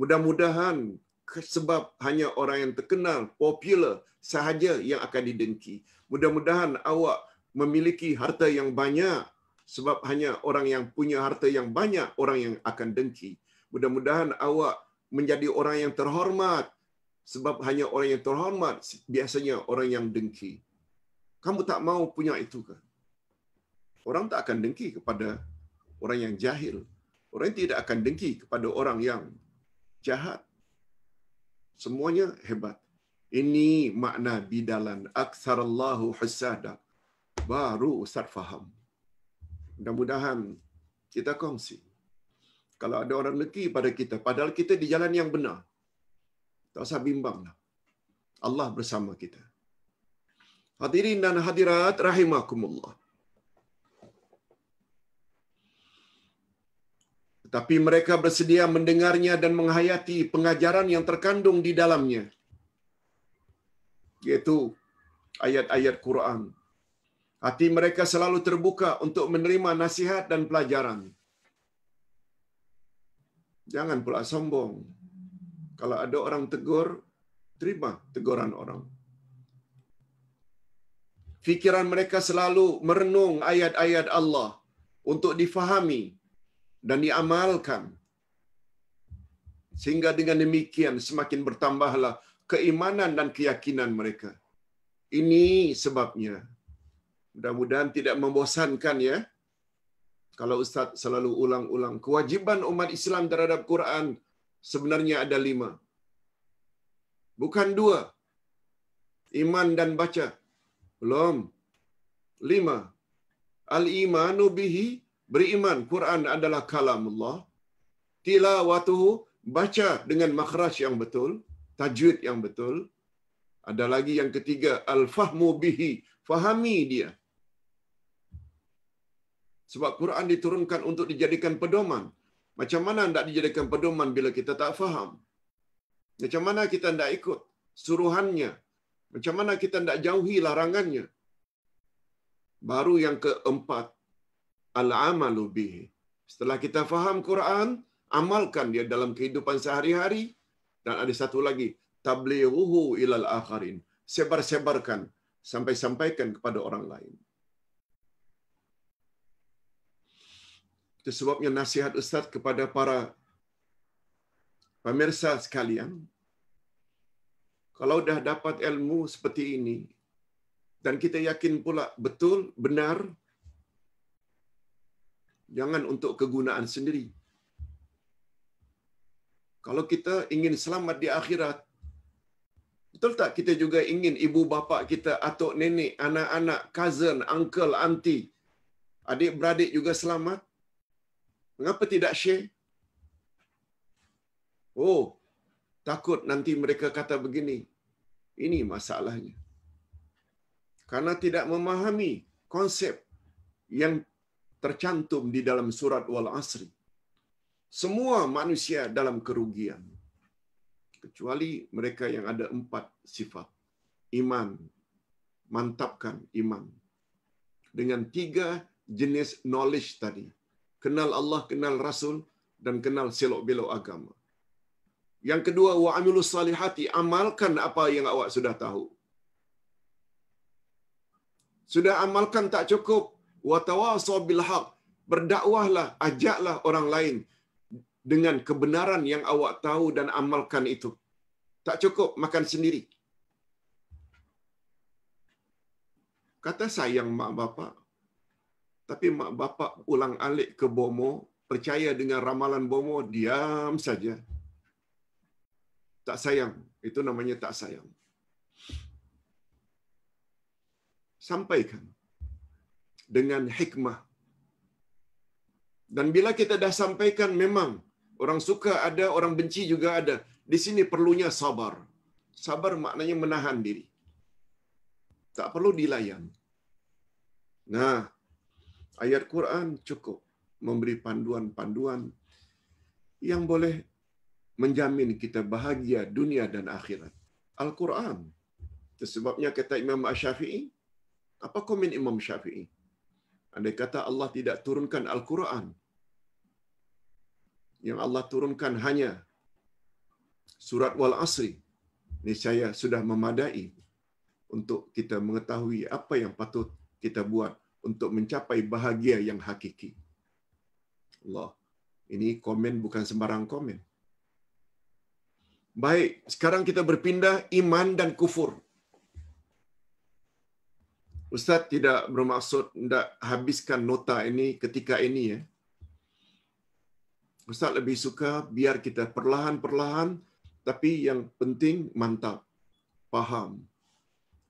Mudah-mudahan sebab hanya orang yang terkenal, popular sahaja yang akan didengki. Mudah-mudahan awak memiliki harta yang banyak sebab hanya orang yang punya harta yang banyak orang yang akan dengki. Mudah-mudahan awak menjadi orang yang terhormat sebab hanya orang yang terhormat biasanya orang yang dengki. Kamu tak mau punya itu ke? Orang tak akan dengki kepada orang yang jahil. Orang tidak akan dengki kepada orang yang jahat semuanya hebat. Ini makna bidalan aksarallahu hasada. Baru Ustaz faham. Mudah-mudahan kita kongsi. Kalau ada orang leki pada kita, padahal kita di jalan yang benar. Tak usah bimbanglah. Allah bersama kita. Hadirin dan hadirat rahimakumullah. tetapi mereka bersedia mendengarnya dan menghayati pengajaran yang terkandung di dalamnya yaitu ayat-ayat Quran hati mereka selalu terbuka untuk menerima nasihat dan pelajaran jangan pula sombong kalau ada orang tegur terima teguran orang Fikiran mereka selalu merenung ayat-ayat Allah untuk difahami dan diamalkan. Sehingga dengan demikian semakin bertambahlah keimanan dan keyakinan mereka. Ini sebabnya. Mudah-mudahan tidak membosankan ya. Kalau Ustaz selalu ulang-ulang. Kewajiban umat Islam terhadap Quran sebenarnya ada lima. Bukan dua. Iman dan baca. Belum. Lima. Al-imanu bihi beriman Quran adalah kalam Allah. Tilawatuhu baca dengan makhraj yang betul, tajwid yang betul. Ada lagi yang ketiga al-fahmu bihi, fahami dia. Sebab Quran diturunkan untuk dijadikan pedoman. Macam mana tidak dijadikan pedoman bila kita tak faham? Macam mana kita tidak ikut suruhannya? Macam mana kita tidak jauhi larangannya? Baru yang keempat, al-amalu bihi. Setelah kita faham Quran, amalkan dia dalam kehidupan sehari-hari. Dan ada satu lagi, tabliuhu ilal akharin. Sebar-sebarkan, sampai-sampaikan kepada orang lain. Sebabnya nasihat Ustaz kepada para pemirsa sekalian, kalau dah dapat ilmu seperti ini, dan kita yakin pula betul, benar, jangan untuk kegunaan sendiri. Kalau kita ingin selamat di akhirat, betul tak kita juga ingin ibu bapa kita, atuk nenek, anak-anak, cousin, uncle, auntie, adik-beradik juga selamat? Mengapa tidak share? Oh, takut nanti mereka kata begini. Ini masalahnya. Karena tidak memahami konsep yang tercantum di dalam surat Wal Asri. Semua manusia dalam kerugian. Kecuali mereka yang ada empat sifat. Iman. Mantapkan iman. Dengan tiga jenis knowledge tadi. Kenal Allah, kenal Rasul, dan kenal selok-belok agama. Yang kedua, wa amilus salihati. Amalkan apa yang awak sudah tahu. Sudah amalkan tak cukup wa tawasaw bil haq berdakwahlah ajaklah orang lain dengan kebenaran yang awak tahu dan amalkan itu tak cukup makan sendiri kata sayang mak bapak tapi mak bapak ulang alik ke bomo percaya dengan ramalan bomo diam saja tak sayang itu namanya tak sayang sampaikan dengan hikmah. Dan bila kita dah sampaikan memang orang suka ada, orang benci juga ada. Di sini perlunya sabar. Sabar maknanya menahan diri. Tak perlu dilayan. Nah, ayat Quran cukup memberi panduan-panduan yang boleh menjamin kita bahagia dunia dan akhirat. Al-Quran. Sebabnya kata Imam Syafi'i, apa komen Imam Syafi'i? Andai kata Allah tidak turunkan Al-Quran, yang Allah turunkan hanya surat wal asri, ini saya sudah memadai untuk kita mengetahui apa yang patut kita buat untuk mencapai bahagia yang hakiki. Allah, ini komen bukan sembarang komen. Baik, sekarang kita berpindah iman dan kufur. Ustaz tidak bermaksud tidak habiskan nota ini ketika ini ya. Ustaz lebih suka biar kita perlahan-perlahan tapi yang penting mantap, faham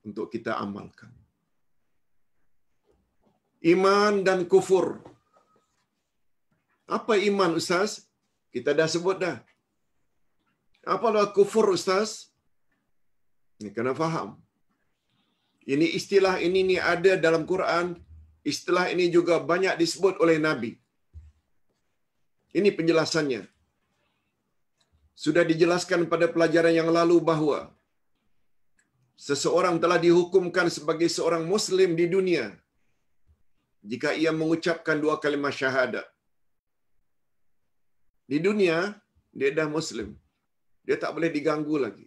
untuk kita amalkan. Iman dan kufur. Apa iman Ustaz? Kita dah sebut dah. Apalah kufur Ustaz? Ini kena faham. Ini istilah ini ni ada dalam Quran. Istilah ini juga banyak disebut oleh Nabi. Ini penjelasannya. Sudah dijelaskan pada pelajaran yang lalu bahawa seseorang telah dihukumkan sebagai seorang Muslim di dunia jika ia mengucapkan dua kalimat syahadat. Di dunia, dia dah Muslim. Dia tak boleh diganggu lagi.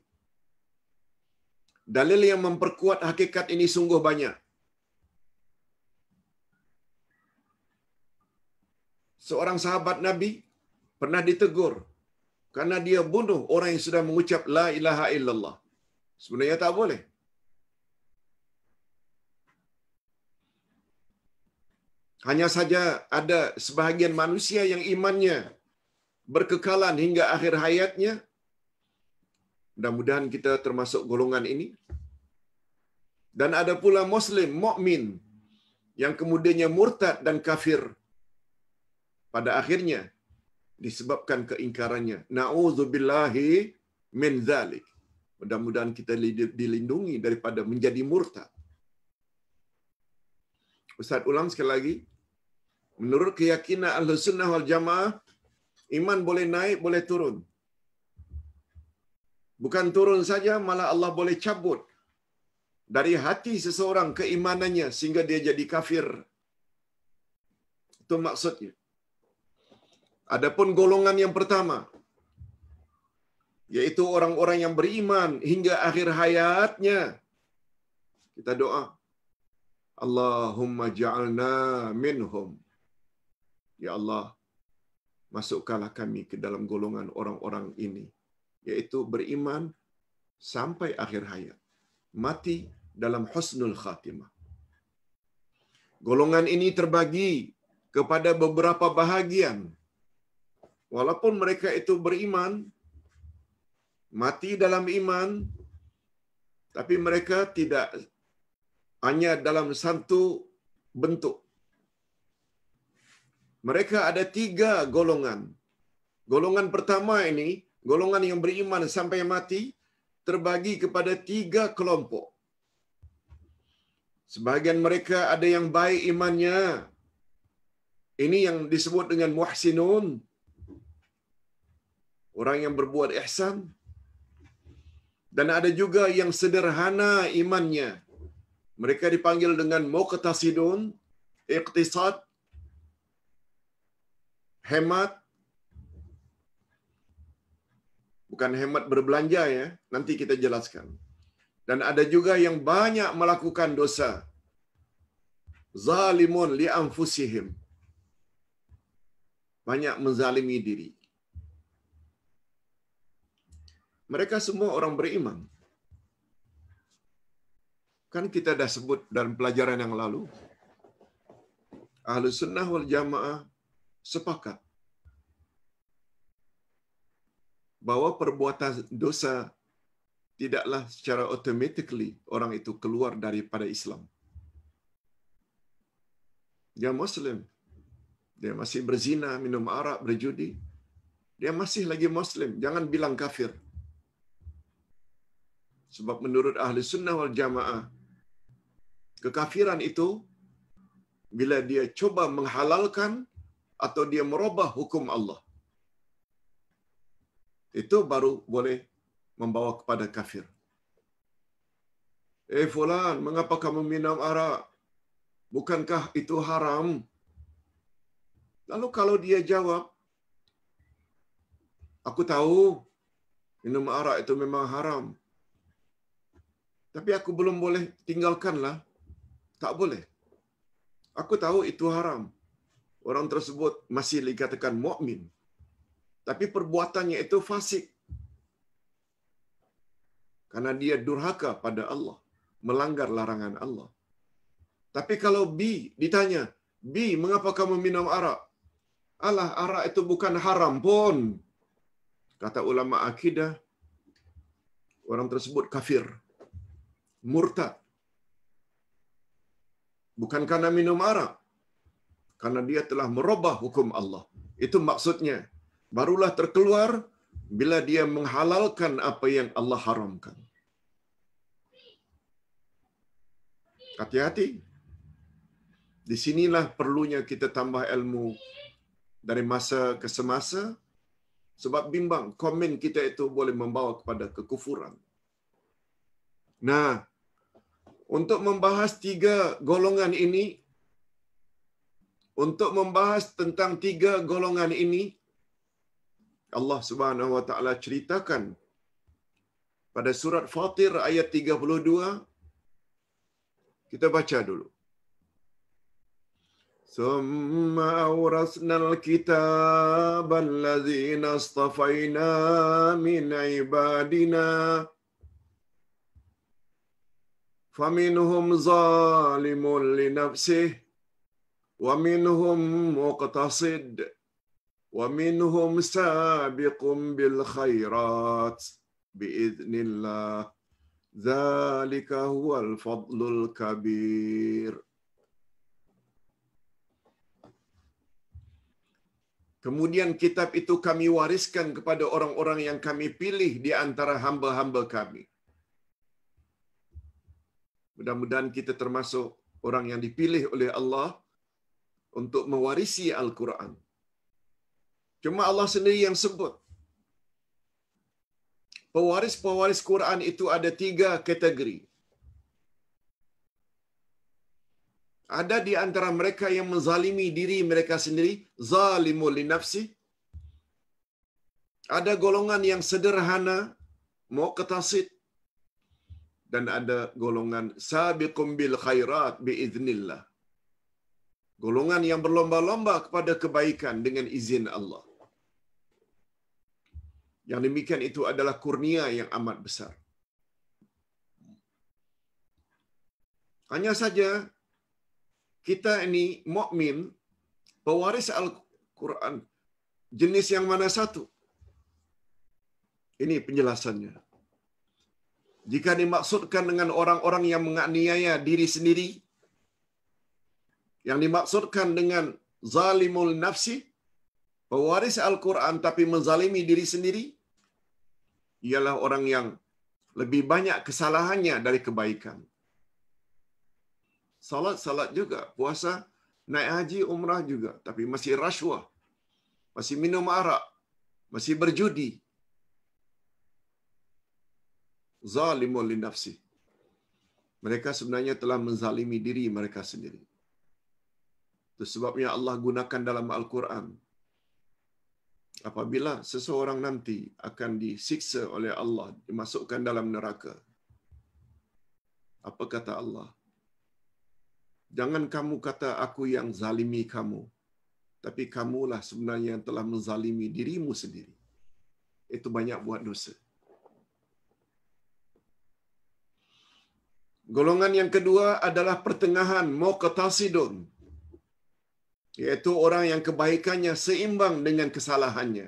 Dalil yang memperkuat hakikat ini sungguh banyak. Seorang sahabat Nabi pernah ditegur karena dia bunuh orang yang sudah mengucap la ilaha illallah. Sebenarnya tak boleh. Hanya saja ada sebahagian manusia yang imannya berkekalan hingga akhir hayatnya. Mudah-mudahan kita termasuk golongan ini, dan ada pula muslim mukmin yang kemudiannya murtad dan kafir pada akhirnya disebabkan keingkarannya naudzubillahi min zalik mudah-mudahan kita dilindungi daripada menjadi murtad Ustaz ulang sekali lagi menurut keyakinan ahli sunnah wal jamaah iman boleh naik boleh turun bukan turun saja malah Allah boleh cabut dari hati seseorang keimanannya sehingga dia jadi kafir. Itu maksudnya. Adapun golongan yang pertama, yaitu orang-orang yang beriman hingga akhir hayatnya, kita doa. Allahumma ja'alna minhum. Ya Allah, masukkanlah kami ke dalam golongan orang-orang ini. Yaitu beriman sampai akhir hayat. Mati dalam husnul khatimah. Golongan ini terbagi kepada beberapa bahagian. Walaupun mereka itu beriman, mati dalam iman, tapi mereka tidak hanya dalam satu bentuk. Mereka ada tiga golongan. Golongan pertama ini, golongan yang beriman sampai mati, terbagi kepada tiga kelompok. Sebahagian mereka ada yang baik imannya. Ini yang disebut dengan muhsinun. Orang yang berbuat ihsan. Dan ada juga yang sederhana imannya. Mereka dipanggil dengan muqtasidun, iqtisad, hemat. Bukan hemat berbelanja ya, nanti kita jelaskan dan ada juga yang banyak melakukan dosa zalimun li anfusihim banyak menzalimi diri mereka semua orang beriman kan kita dah sebut dalam pelajaran yang lalu Ahlus sunnah wal jamaah sepakat bahwa perbuatan dosa tidaklah secara automatically orang itu keluar daripada Islam. Dia Muslim. Dia masih berzina, minum arak, berjudi. Dia masih lagi Muslim. Jangan bilang kafir. Sebab menurut ahli sunnah wal jamaah, kekafiran itu, bila dia cuba menghalalkan atau dia merubah hukum Allah. Itu baru boleh membawa kepada kafir. Eh fulan, mengapa kamu minum arak? Bukankah itu haram? Lalu kalau dia jawab, aku tahu minum arak itu memang haram. Tapi aku belum boleh tinggalkanlah. Tak boleh. Aku tahu itu haram. Orang tersebut masih dikatakan mukmin. Tapi perbuatannya itu fasik karena dia durhaka pada Allah, melanggar larangan Allah. Tapi kalau B ditanya, B, mengapa kamu minum arak? Allah, arak itu bukan haram pun. Kata ulama akidah, orang tersebut kafir, murtad. Bukan karena minum arak, karena dia telah merubah hukum Allah. Itu maksudnya. Barulah terkeluar bila dia menghalalkan apa yang Allah haramkan. Hati-hati. Di sinilah perlunya kita tambah ilmu dari masa ke semasa sebab bimbang komen kita itu boleh membawa kepada kekufuran. Nah, untuk membahas tiga golongan ini untuk membahas tentang tiga golongan ini, Allah Subhanahu wa taala ceritakan pada surat Fatir ayat 32 kita baca dulu Summa awrasna al-kitab al-lazina astafayna min ibadina Faminhum zalimul nafsi, nafsih Waminhum muqtasid ومنهم سابق بالخيرات باذن الله ذلك هو الفضل الكبير Kemudian kitab itu kami wariskan kepada orang-orang yang kami pilih di antara hamba-hamba kami. Mudah-mudahan kita termasuk orang yang dipilih oleh Allah untuk mewarisi Al-Quran. Cuma Allah sendiri yang sebut. Pewaris-pewaris Quran itu ada tiga kategori. Ada di antara mereka yang menzalimi diri mereka sendiri. Zalimul linafsi. Ada golongan yang sederhana. Muqtasid. Dan ada golongan sabiqum bil khairat biiznillah. Golongan yang berlomba-lomba kepada kebaikan dengan izin Allah. Yang demikian itu adalah kurnia yang amat besar. Hanya saja kita ini mukmin pewaris Al-Quran jenis yang mana satu? Ini penjelasannya. Jika dimaksudkan dengan orang-orang yang menganiaya diri sendiri, yang dimaksudkan dengan zalimul nafsi, pewaris Al-Quran tapi menzalimi diri sendiri, ialah orang yang lebih banyak kesalahannya dari kebaikan. Salat salat juga, puasa, naik haji, umrah juga, tapi masih rasuah. Masih minum arak, masih berjudi. Zalimul li nafsi. Mereka sebenarnya telah menzalimi diri mereka sendiri. Itu sebabnya Allah gunakan dalam Al-Quran apabila seseorang nanti akan disiksa oleh Allah dimasukkan dalam neraka apa kata Allah jangan kamu kata aku yang zalimi kamu tapi kamulah sebenarnya yang telah menzalimi dirimu sendiri itu banyak buat dosa golongan yang kedua adalah pertengahan mau ke iaitu orang yang kebaikannya seimbang dengan kesalahannya.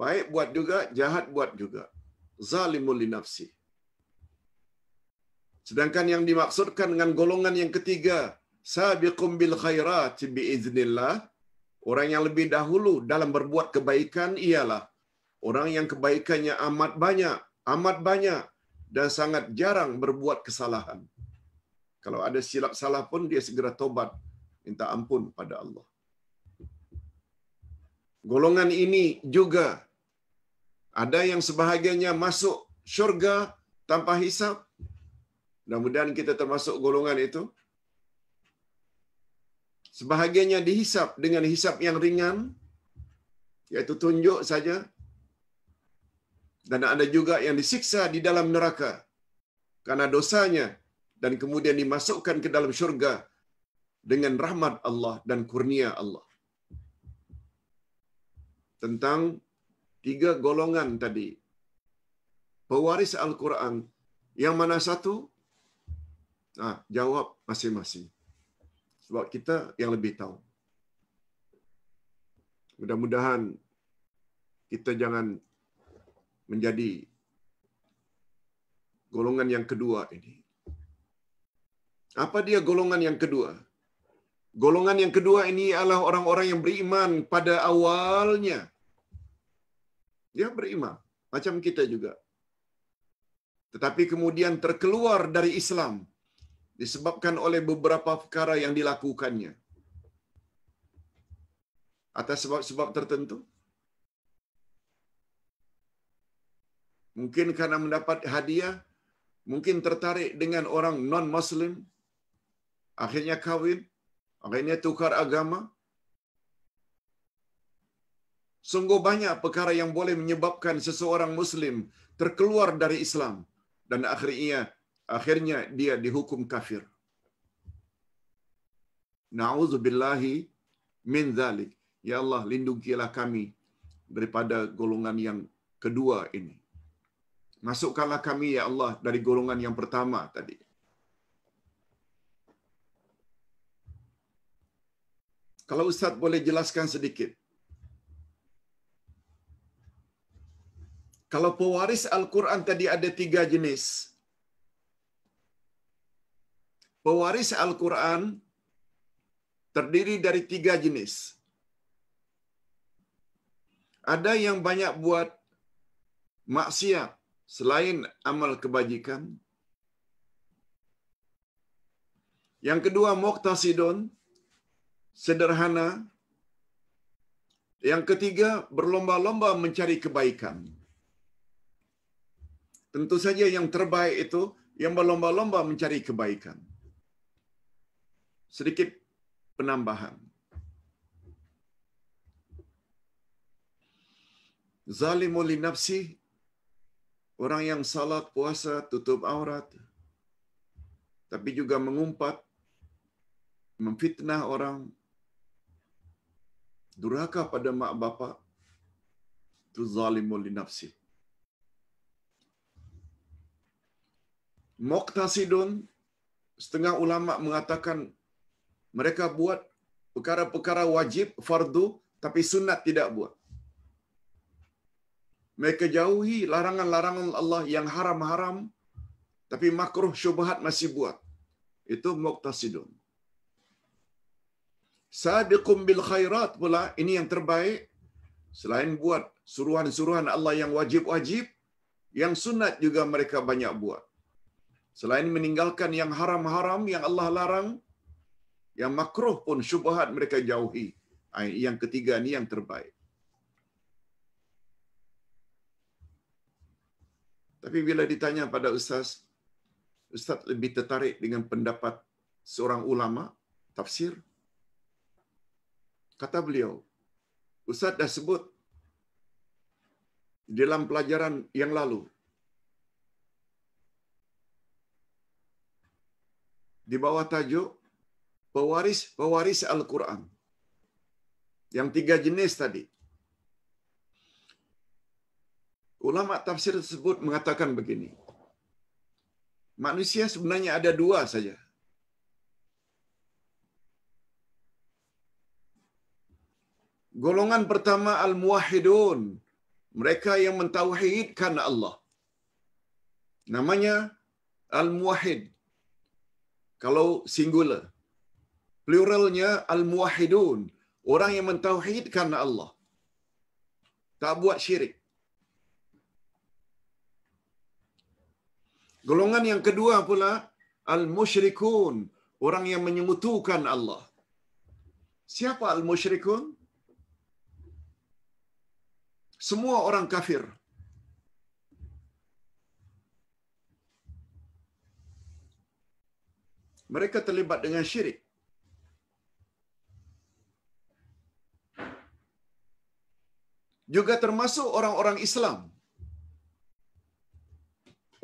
Baik buat juga, jahat buat juga. Zalimul li Sedangkan yang dimaksudkan dengan golongan yang ketiga, sabiqum bil khairat bi idznillah, orang yang lebih dahulu dalam berbuat kebaikan ialah orang yang kebaikannya amat banyak, amat banyak dan sangat jarang berbuat kesalahan. Kalau ada silap salah pun dia segera tobat minta ampun pada Allah. Golongan ini juga ada yang sebahagiannya masuk syurga tanpa hisap. Mudah-mudahan kita termasuk golongan itu. Sebahagiannya dihisap dengan hisap yang ringan, yaitu tunjuk saja. Dan ada juga yang disiksa di dalam neraka karena dosanya dan kemudian dimasukkan ke dalam syurga dengan rahmat Allah dan kurnia Allah. Tentang tiga golongan tadi. Pewaris Al-Quran. Yang mana satu? Nah, ha, jawab masing-masing. Sebab kita yang lebih tahu. Mudah-mudahan kita jangan menjadi golongan yang kedua ini. Apa dia golongan yang kedua? Golongan yang kedua ini adalah orang-orang yang beriman pada awalnya. Dia ya, beriman, macam kita juga. Tetapi kemudian terkeluar dari Islam disebabkan oleh beberapa perkara yang dilakukannya. Atas sebab-sebab tertentu. Mungkin karena mendapat hadiah, mungkin tertarik dengan orang non-Muslim, akhirnya kawin, Akhirnya tukar agama. Sungguh banyak perkara yang boleh menyebabkan seseorang Muslim terkeluar dari Islam. Dan akhirnya, akhirnya dia dihukum kafir. Na'udzubillahi min dhali. Ya Allah, lindungilah kami daripada golongan yang kedua ini. Masukkanlah kami, Ya Allah, dari golongan yang pertama tadi. Kalau Ustaz boleh jelaskan sedikit. Kalau pewaris Al-Quran tadi ada tiga jenis. Pewaris Al-Quran terdiri dari tiga jenis. Ada yang banyak buat maksiat selain amal kebajikan. Yang kedua, Moktasidon. Moktasidon sederhana. Yang ketiga, berlomba-lomba mencari kebaikan. Tentu saja yang terbaik itu yang berlomba-lomba mencari kebaikan. Sedikit penambahan. Zalimu nafsi, orang yang salat, puasa, tutup aurat, tapi juga mengumpat, memfitnah orang, Durhaka pada mak bapa itu zalimul li nafsi. Moktasidun setengah ulama mengatakan mereka buat perkara-perkara wajib fardu tapi sunat tidak buat. Mereka jauhi larangan-larangan Allah yang haram-haram tapi makruh syubhat masih buat. Itu moktasidun. Sadiqum bil khairat pula, ini yang terbaik. Selain buat suruhan-suruhan Allah yang wajib-wajib, yang sunat juga mereka banyak buat. Selain meninggalkan yang haram-haram yang Allah larang, yang makruh pun syubhat mereka jauhi. Ah, yang ketiga ini yang terbaik. Tapi bila ditanya pada ustaz, ustaz lebih tertarik dengan pendapat seorang ulama tafsir kata beliau, Ustaz dah sebut dalam pelajaran yang lalu, di bawah tajuk pewaris-pewaris Al-Quran. Yang tiga jenis tadi. Ulama tafsir tersebut mengatakan begini. Manusia sebenarnya ada dua saja. golongan pertama al-muwahhidun mereka yang mentauhidkan Allah namanya al-muwahhid kalau singular pluralnya al-muwahhidun orang yang mentauhidkan Allah tak buat syirik golongan yang kedua pula al-musyrikun orang yang menyekutukan Allah siapa al-musyrikun semua orang kafir. Mereka terlibat dengan syirik. Juga termasuk orang-orang Islam.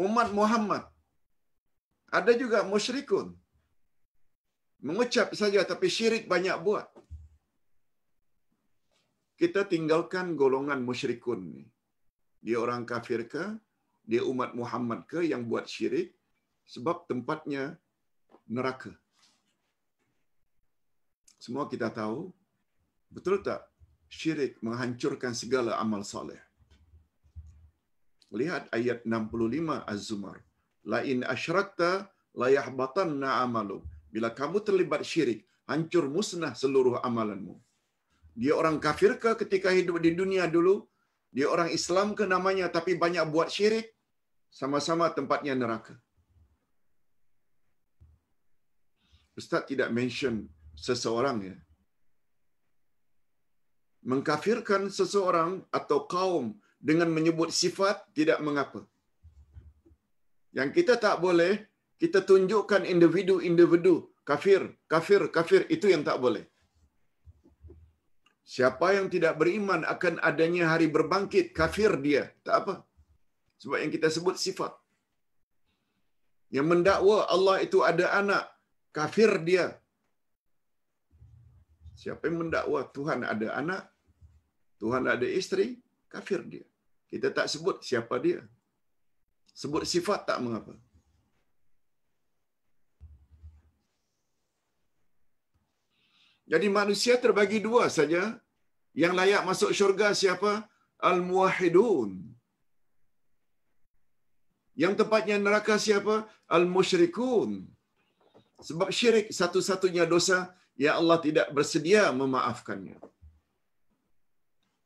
Umat Muhammad. Ada juga musyrikun. Mengucap saja tapi syirik banyak buat kita tinggalkan golongan musyrikun ni. Dia orang kafir ke? Dia umat Muhammad ke yang buat syirik? Sebab tempatnya neraka. Semua kita tahu, betul tak? Syirik menghancurkan segala amal soleh. Lihat ayat 65 Az-Zumar. La in asyrakta la yahbatanna amalu. Bila kamu terlibat syirik, hancur musnah seluruh amalanmu dia orang kafir ke ketika hidup di dunia dulu dia orang Islam ke namanya tapi banyak buat syirik sama-sama tempatnya neraka Ustaz tidak mention seseorang ya mengkafirkan seseorang atau kaum dengan menyebut sifat tidak mengapa yang kita tak boleh kita tunjukkan individu-individu kafir kafir kafir itu yang tak boleh Siapa yang tidak beriman akan adanya hari berbangkit, kafir dia. Tak apa. Sebab yang kita sebut sifat. Yang mendakwa Allah itu ada anak, kafir dia. Siapa yang mendakwa Tuhan ada anak, Tuhan ada isteri, kafir dia. Kita tak sebut siapa dia. Sebut sifat tak mengapa. Jadi manusia terbagi dua saja. Yang layak masuk syurga siapa? Al-Muwahidun. Yang tempatnya neraka siapa? Al-Mushrikun. Sebab syirik satu-satunya dosa yang Allah tidak bersedia memaafkannya.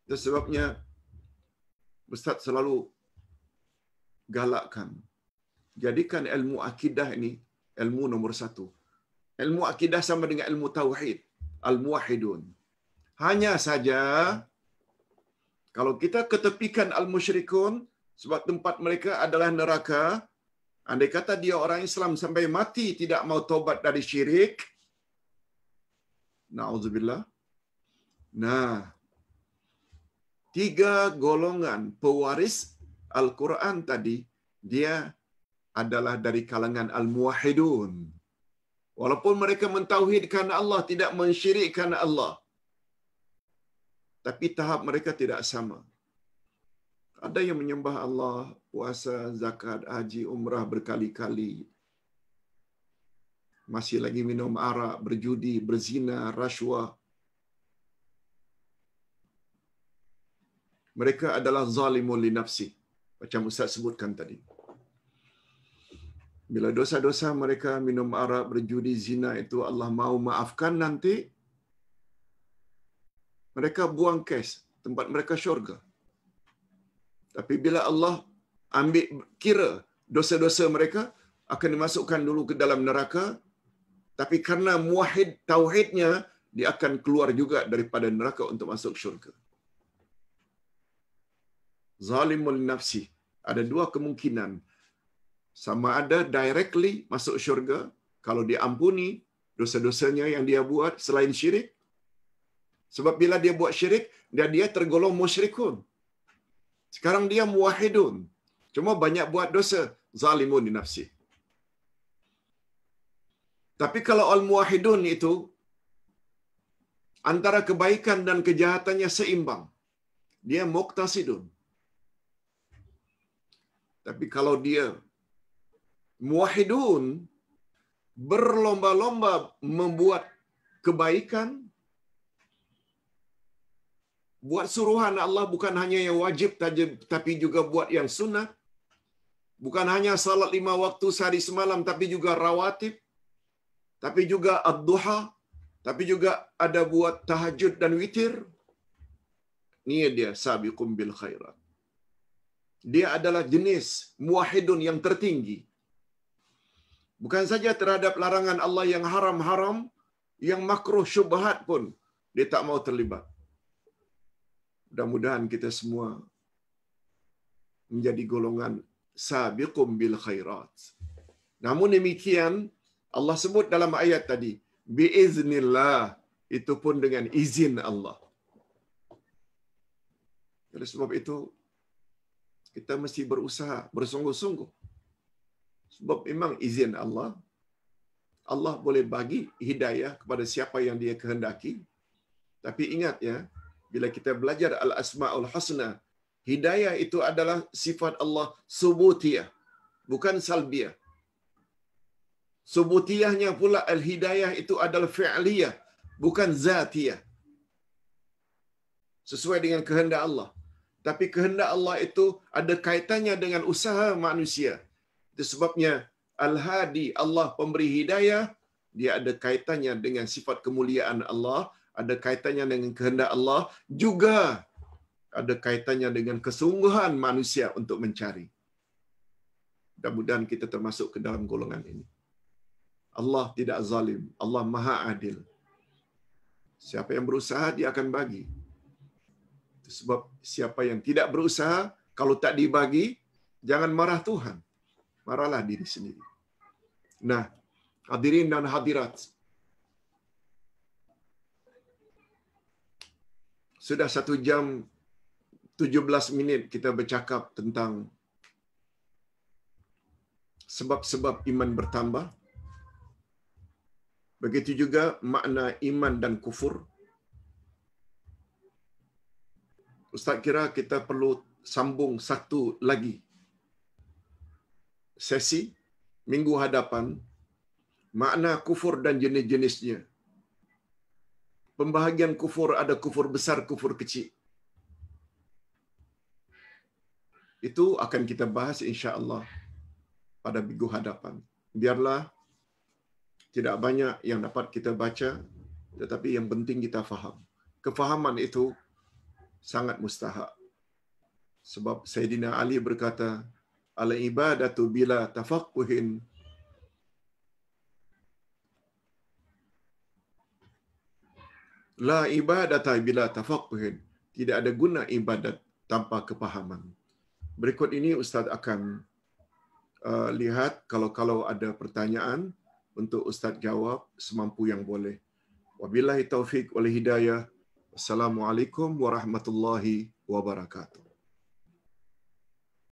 Itu sebabnya Ustaz selalu galakkan. Jadikan ilmu akidah ini ilmu nomor satu. Ilmu akidah sama dengan ilmu tauhid al-muwahidun. Hanya saja kalau kita ketepikan al-musyrikun sebab tempat mereka adalah neraka, andai kata dia orang Islam sampai mati tidak mau tobat dari syirik, na'udzubillah. Nah, tiga golongan pewaris Al-Quran tadi, dia adalah dari kalangan al muahidun Walaupun mereka mentauhidkan Allah, tidak mensyirikkan Allah. Tapi tahap mereka tidak sama. Ada yang menyembah Allah, puasa, zakat, haji, umrah berkali-kali. Masih lagi minum arak, berjudi, berzina, rasuah. Mereka adalah zalimul li nafsi. Macam Ustaz sebutkan tadi bila dosa-dosa mereka minum arak, berjudi, zina itu Allah mau maafkan nanti, mereka buang kes, tempat mereka syurga. Tapi bila Allah ambil kira dosa-dosa mereka, akan dimasukkan dulu ke dalam neraka, tapi karena muahid tauhidnya, dia akan keluar juga daripada neraka untuk masuk syurga. Zalimul nafsi. Ada dua kemungkinan sama ada directly masuk syurga kalau diampuni dosa-dosanya yang dia buat selain syirik. Sebab bila dia buat syirik, dia dia tergolong musyrikun. Sekarang dia muwahidun. Cuma banyak buat dosa, zalimun di nafsi. Tapi kalau al-muwahidun itu, antara kebaikan dan kejahatannya seimbang. Dia muqtasidun. Tapi kalau dia Muahidun berlomba-lomba membuat kebaikan buat suruhan Allah bukan hanya yang wajib tapi juga buat yang sunat bukan hanya salat lima waktu sehari semalam tapi juga rawatib tapi juga ad-duha tapi juga ada buat tahajud dan witir ni dia sabiqum bil khairat dia adalah jenis muwahidun yang tertinggi Bukan saja terhadap larangan Allah yang haram-haram, yang makruh syubhat pun dia tak mau terlibat. Mudah-mudahan kita semua menjadi golongan sabiqum bil khairat. Namun demikian Allah sebut dalam ayat tadi bi iznillah itu pun dengan izin Allah. Oleh sebab itu kita mesti berusaha bersungguh-sungguh sebab memang izin Allah. Allah boleh bagi hidayah kepada siapa yang dia kehendaki. Tapi ingat ya, bila kita belajar Al-Asma'ul Husna, hidayah itu adalah sifat Allah subutiyah, bukan salbiyah. Subutiyahnya pula al-hidayah itu adalah fi'liyah, bukan zatiyah. Sesuai dengan kehendak Allah. Tapi kehendak Allah itu ada kaitannya dengan usaha manusia. Itu sebabnya Al-Hadi Allah pemberi hidayah dia ada kaitannya dengan sifat kemuliaan Allah, ada kaitannya dengan kehendak Allah, juga ada kaitannya dengan kesungguhan manusia untuk mencari. Mudah-mudahan kita termasuk ke dalam golongan ini. Allah tidak zalim, Allah maha adil. Siapa yang berusaha, dia akan bagi. Sebab siapa yang tidak berusaha, kalau tak dibagi, jangan marah Tuhan marahlah diri sendiri. Nah, hadirin dan hadirat, sudah satu jam 17 minit kita bercakap tentang sebab-sebab iman bertambah. Begitu juga makna iman dan kufur. Ustaz kira kita perlu sambung satu lagi sesi minggu hadapan makna kufur dan jenis-jenisnya. Pembahagian kufur ada kufur besar, kufur kecil. Itu akan kita bahas insya-Allah pada minggu hadapan. Biarlah tidak banyak yang dapat kita baca tetapi yang penting kita faham. Kefahaman itu sangat mustahak. Sebab Sayyidina Ali berkata, Ala ibadatu bila tafaqquhin la ibadata bila tafaqquhin tidak ada guna ibadat tanpa kepahaman berikut ini ustaz akan uh, lihat kalau-kalau ada pertanyaan untuk ustaz jawab semampu yang boleh wabillahi taufik wal hidayah assalamualaikum warahmatullahi wabarakatuh